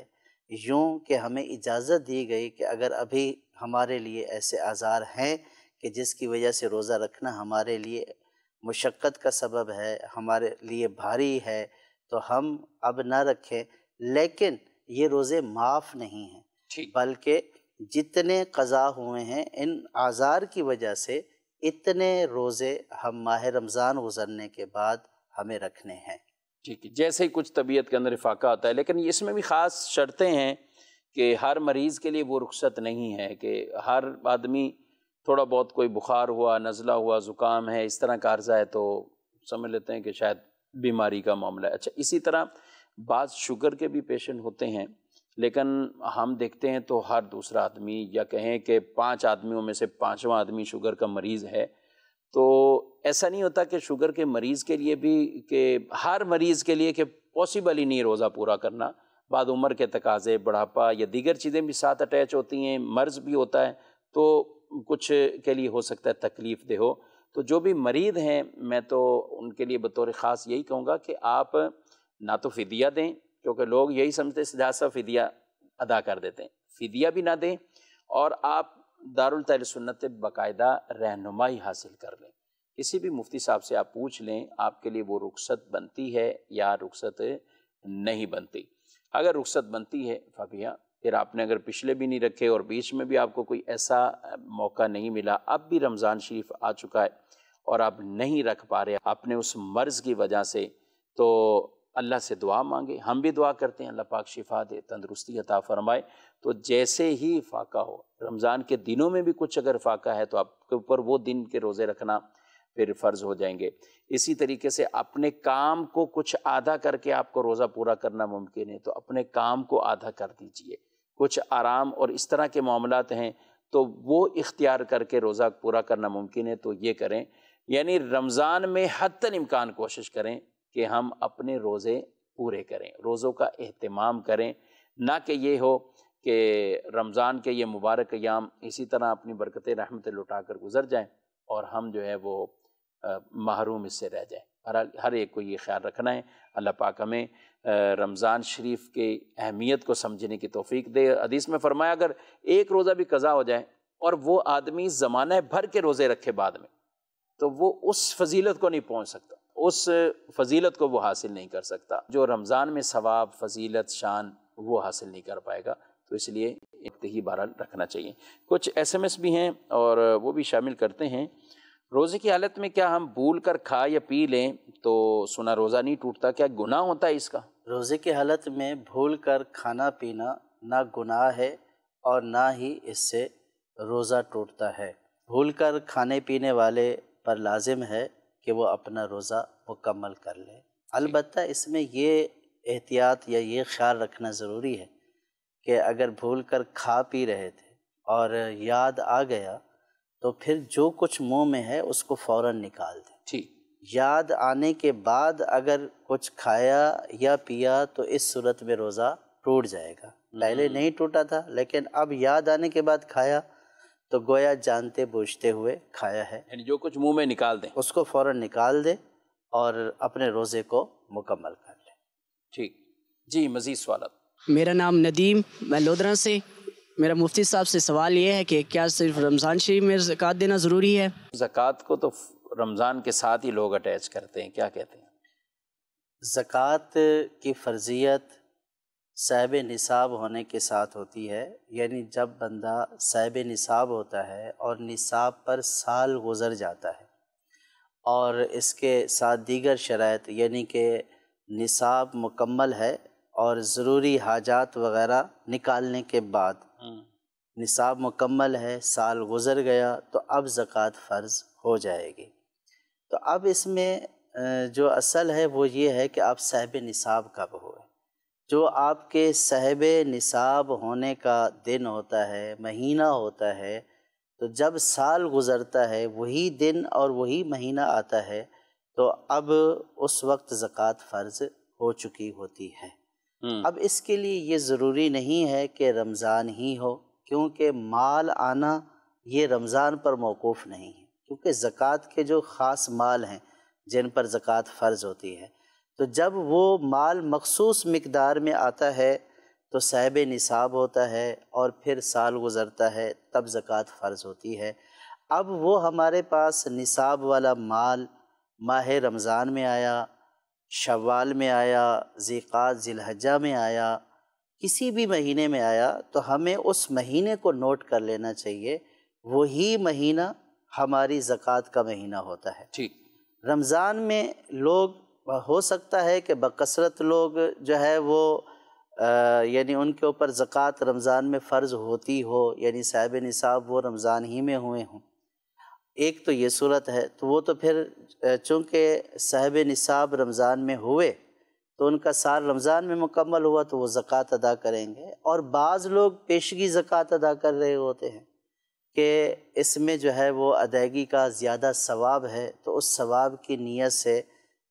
यूँ कि हमें इजाज़त दी गई कि अगर अभी हमारे लिए ऐसे आज़ार हैं कि जिसकी वजह से रोज़ा रखना हमारे लिए मुशक्क़त का सबब है हमारे लिए भारी है तो हम अब ना रखें लेकिन ये रोज़े माफ़ नहीं हैं बल्कि जितने कज़ा हुए हैं इन आज़ार की वजह से इतने रोज़े हम माह रमज़ान गुजरने के बाद हमें रखने हैं ठीक है जैसे ही कुछ तबीयत के अंदर इफाक़ा आता है लेकिन इसमें भी ख़ास शर्तें हैं कि हर मरीज़ के लिए वो रुख्सत नहीं है कि हर आदमी थोड़ा बहुत कोई बुखार हुआ नज़ला हुआ ज़ुकाम है इस तरह का अर्ज़ा है तो समझ लेते हैं कि शायद बीमारी का मामला है अच्छा इसी तरह बाद शुगर के भी पेशेंट होते हैं लेकिन हम देखते हैं तो हर दूसरा आदमी या कहें कि पांच आदमियों में से पांचवा आदमी शुगर का मरीज़ है तो ऐसा नहीं होता कि शुगर के मरीज़ के लिए भी कि हर मरीज़ के लिए कि पॉसिबल ही नहीं रोज़ा पूरा करना बाद उम्र के तकाजे बढ़ापा या दीगर चीज़ें भी साथ अटैच होती हैं मर्ज़ भी होता है तो कुछ के लिए हो सकता है तकलीफ़ दे हो तो जो भी मरीज हैं मैं तो उनके लिए बतौर ख़ास यही कहूँगा कि आप ना तो फिदिया दें क्योंकि लोग यही समझते सीधा सा फिदिया अदा कर देते हैं फिदिया भी ना दें और आप दारुल सुन्नत बाकायदा रहनुमाई हासिल कर लें किसी भी मुफ्ती साहब से आप पूछ लें आपके लिए वो रुख्सत बनती है या रुख्सत नहीं बनती अगर रुख्सत बनती है फबिया फिर आपने अगर पिछले भी नहीं रखे और बीच में भी आपको कोई ऐसा मौका नहीं मिला अब भी रमज़ान शरीफ आ चुका है और आप नहीं रख पा रहे आपने उस मर्ज़ की वजह से तो अल्लाह से दुआ मांगे हम भी दुआ करते हैं अल्लाह पाक शिफा दे तंदरुस्ती अता फरमाए तो जैसे ही फाका हो रमज़ान के दिनों में भी कुछ अगर फाका है तो आपके ऊपर वो दिन के रोज़े रखना फिर फ़र्ज़ हो जाएंगे इसी तरीके से अपने काम को कुछ आधा करके आपको रोज़ा पूरा करना मुमकिन है तो अपने काम को आधा कर दीजिए कुछ आराम और इस तरह के मामला हैं तो वो इख्तियार करके रोज़ा पूरा करना मुमकिन है तो ये करें यानी रमज़ान में हद तन इम्कान कोशिश करें कि हम अपने रोज़े पूरे करें रोज़ों का अहतमाम करें ना कि ये हो कि रमज़ान के ये मुबारक याम इसी तरह अपनी बरकत रहमत लुटा कर गुजर जाएँ और हम जो है वो महरूम इससे रह जाएँ हर हर एक को ये ख्याल रखना है अल्लाह पाक हमें रमज़ान शरीफ के अहमियत को समझने की तोफ़ी दे अदीस में फ़रमाया अगर एक रोज़ा भी कज़ा हो जाए और वो आदमी ज़माना भर के रोज़े रखे बाद में तो वो उस फजीलत को नहीं पहुँच सकता उस फजीलत को वो हासिल नहीं कर सकता जो रमज़ान में सवाब फजीलत शान वो हासिल नहीं कर पाएगा तो इसलिए एक ही बहरहाल रखना चाहिए कुछ एस एम एस भी हैं और वो भी शामिल करते हैं रोज़े की हालत में क्या हम भूल कर खा या पी लें तो सुना रोज़ा नहीं टूटता क्या गुनाह होता है इसका रोज़े की हालत में भूल कर खाना पीना ना गुनाह है और ना ही इससे रोज़ा टूटता है भूल कर खाने पीने वाले पर लाजिम है કે વો અપના રોઝા મુકम्मल કર લે અલબત્તા ઇસમે યે ઇહતિયાત يا યે ખ્યાલ રખના જરૂરી હે કે અગર ભૂલ કર ખા પી રહે થે ઓર યાદ આ ગયા તો ફિર જો કુછ મોહ મે હે ઉસકો ફોરન નિકાલ દે જી યાદ આને કે બાદ અગર કુછ ખાયા يا પીયા તો ઇસ सूरत મે રોઝા तो गोया जानते बूझते हुए खाया है यानी जो कुछ मुंह में निकाल दें उसको फौरन निकाल दें और अपने रोज़े को मुकम्मल कर लें ठीक जी मज़ीद सवाल मेरा नाम नदीम मैं लोधरा से मेरा मुफ्ती साहब से सवाल ये है कि क्या सिर्फ रमज़ान शरीफ में ज़क़़त देना ज़रूरी है ज़क़़त को तो रमज़ान के साथ ही लोग अटैच करते हैं क्या कहते हैं ज़क़़त की फ़र्जियत सैब निसाब होने के साथ होती है यानी जब बंदा सैब निसाब होता है और निसाब पर साल गुज़र जाता है और इसके साथ दीगर शरात यानी कि निसाब मुकम्मल है और ज़रूरी हाजात वगैरह निकालने के बाद हम्म। निसाब मुकम्मल है साल गुज़र गया तो अब ज़क़़त फ़र्ज़ हो जाएगी तो अब इसमें जो असल है वो ये है कि अब साहब निसाब कब हो जो आपके साहब निसाब होने का दिन होता है महीना होता है तो जब साल गुज़रता है वही दिन और वही महीना आता है तो अब उस वक्त ज़क़़त फ़र्ज़ हो चुकी होती है हम्म। अब इसके लिए ये ज़रूरी नहीं है कि रमज़ान ही हो क्योंकि माल आना ये रमज़ान पर मौकूफ़ नहीं है क्योंकि ज़क़़त के जो ख़ास माल हैं जिन पर ज़क़़त फ़र्ज़ होती है तो जब वो माल मखसूस मकदार में आता है तो साहब निसाब होता है और फिर साल गुज़रता है तब ज़क़़त फ़र्ज़ होती है अब वो हमारे पास निसाब वाला माल माह रमज़ान में आया शवाल में आया ज़िक़ात ज़िलहजा में आया किसी भी महीने में आया तो हमें उस महीने को नोट कर लेना चाहिए वही महीना हमारी ज़क़़त का महीना होता है ठीक रमज़ान में लोग हो सकता है कि बकसरत लोग जो है वो यानी उनके ऊपर ज़क़़त रमज़ान में फ़र्ज़ होती हो यानी साहब निसाब वो रमज़ान ही में हुए हों एक तो ये सूरत है तो वो तो फिर चूँकि साहब निसाब रमज़ान में हुए तो उनका साल रमज़ान में मुकम्मल हुआ तो वो ज़क़़त अदा करेंगे और बाज़ लोग पेशगी ज़क़़त अदा कर रहे होते हैं कि इसमें जो है वो अदायगी का ज़्यादा सवाब है तो उस सवाब की नीयत से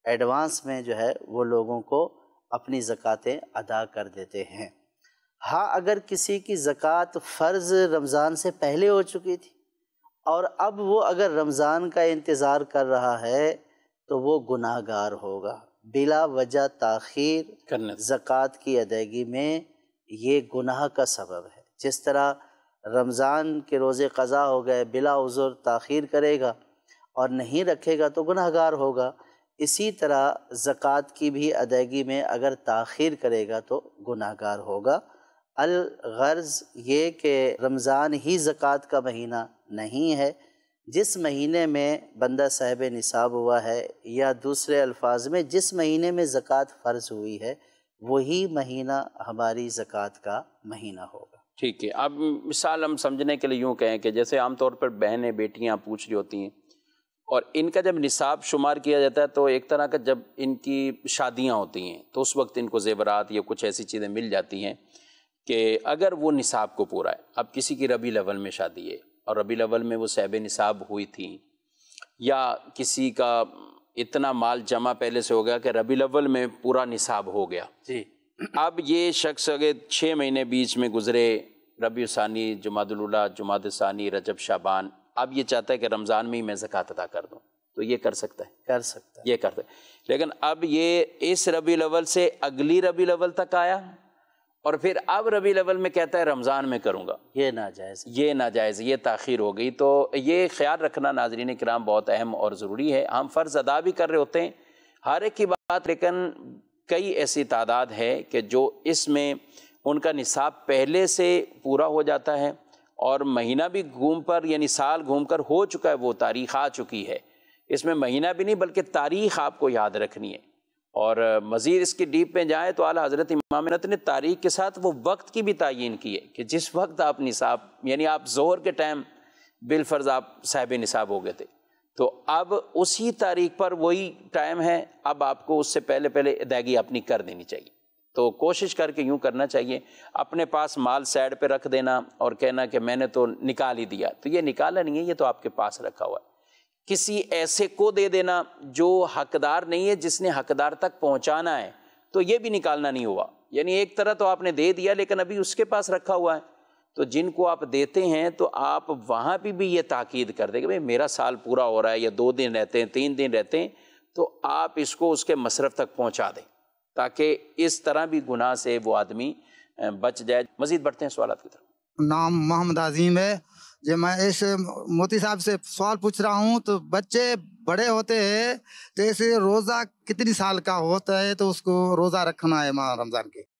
एडवांस में जो है वो लोगों को अपनी ज़क़ातें अदा कर देते हैं हाँ अगर किसी की ज़क़़त फ़र्ज़ रमज़ान से पहले हो चुकी थी और अब वो अगर रमज़ान का इंतज़ार कर रहा है तो वो गुनाहगार होगा बिला वजह ताखीर करने ज़क़़त की अदायगी में ये गुनाह का सबब है जिस तरह रमज़ान के रोज़े क़ज़ा हो गए बिला उज़ुर ताखीर करेगा और नहीं रखेगा तो गुनाहगार होगा इसी तरह ज़क़़त की भी अदायगी में अगर तख़िर करेगा तो गुनागार होगा अलगर्ज़ ये कि रमज़ान ही ज़क़़त का महीना नहीं है जिस महीने में बंदा साहब निसाब हुआ है या दूसरे अल्फाज में जिस महीने में ज़क़़त फ़र्ज हुई है वही महीना हमारी ज़क़़त का महीना होगा ठीक है अब मिसाल हम समझने के लिए यूँ कहें कि जैसे आमतौर पर बहनें बेटियाँ पूछ रही होती हैं और इनका जब निसाब शुमार किया जाता है तो एक तरह का जब इनकी शादियाँ होती हैं तो उस वक्त इनको जेवरात या कुछ ऐसी चीज़ें मिल जाती हैं कि अगर वो निसाब को पूरा है अब किसी की रबी लवल में शादी है और रबी लवल में वो सैब निसाब हुई थी या किसी का इतना माल जमा पहले से हो गया कि रबी लवल में पूरा निसाब हो गया जी अब ये शख्स अगर छः महीने बीच में गुजरे रबी सानी जुमादुल्ला जुमाद रजब शाबान अब ये चाहता है कि रमज़ान में ही मैं ज़क़़त अदा कर दूँ तो ये कर सकता है कर सकता है ये करता है लेकिन अब ये इस रबी लेवल से अगली रबी लेवल तक आया और फिर अब रबी लेवल में कहता है रमज़ान में करूँगा ये नाजायज़ ये नाजायज़ ये तखिर हो गई तो ये ख्याल रखना नाजरीन कराम बहुत अहम और ज़रूरी है हम फ़र्ज़ अदा भी कर रहे होते हैं हर एक की बात लेकिन कई ऐसी तादाद है कि जो इसमें उनका निसाब पहले से पूरा हो जाता है और महीना भी घूम पर यानी साल घूम कर हो चुका है वो तारीख आ चुकी है इसमें महीना भी नहीं बल्कि तारीख आपको याद रखनी है और मज़ीद इसकी डीप में जाएँ तो अला हज़रत इमाम ने तारीख के साथ वो वक्त की भी तयन की है कि जिस वक्त आप निसाब यानी आप जोहर के टाइम बिलफर्ज आप साहब निसाब हो गए थे तो अब उसी तारीख पर वही टाइम है अब आपको उससे पहले पहले अदायगी अपनी कर देनी चाहिए तो कोशिश करके यूँ करना चाहिए अपने पास माल साइड पर रख देना और कहना कि मैंने तो निकाल ही दिया तो ये निकाला नहीं है ये तो आपके पास रखा हुआ है किसी ऐसे को दे देना जो हकदार नहीं है जिसने हकदार तक पहुँचाना है तो ये भी निकालना नहीं हुआ यानी एक तरह तो आपने दे दिया लेकिन अभी उसके पास रखा हुआ है तो जिनको आप देते हैं तो आप वहाँ पर भी ये ताकीद कर देंगे भाई मेरा साल पूरा हो रहा है या दो दिन रहते हैं तीन दिन रहते हैं तो आप इसको उसके मशरफ तक पहुँचा दें ताकि इस तरह भी गुनाह से वो आदमी बच जाए मजीद बढ़ते हैं सवाल की तरफ नाम मोहम्मद अजीम है जब मैं इस मोती साहब से सवाल पूछ रहा हूँ तो बच्चे बड़े होते हैं ऐसे तो रोज़ा कितनी साल का होता है तो उसको रोज़ा रखना है माह रमज़ान के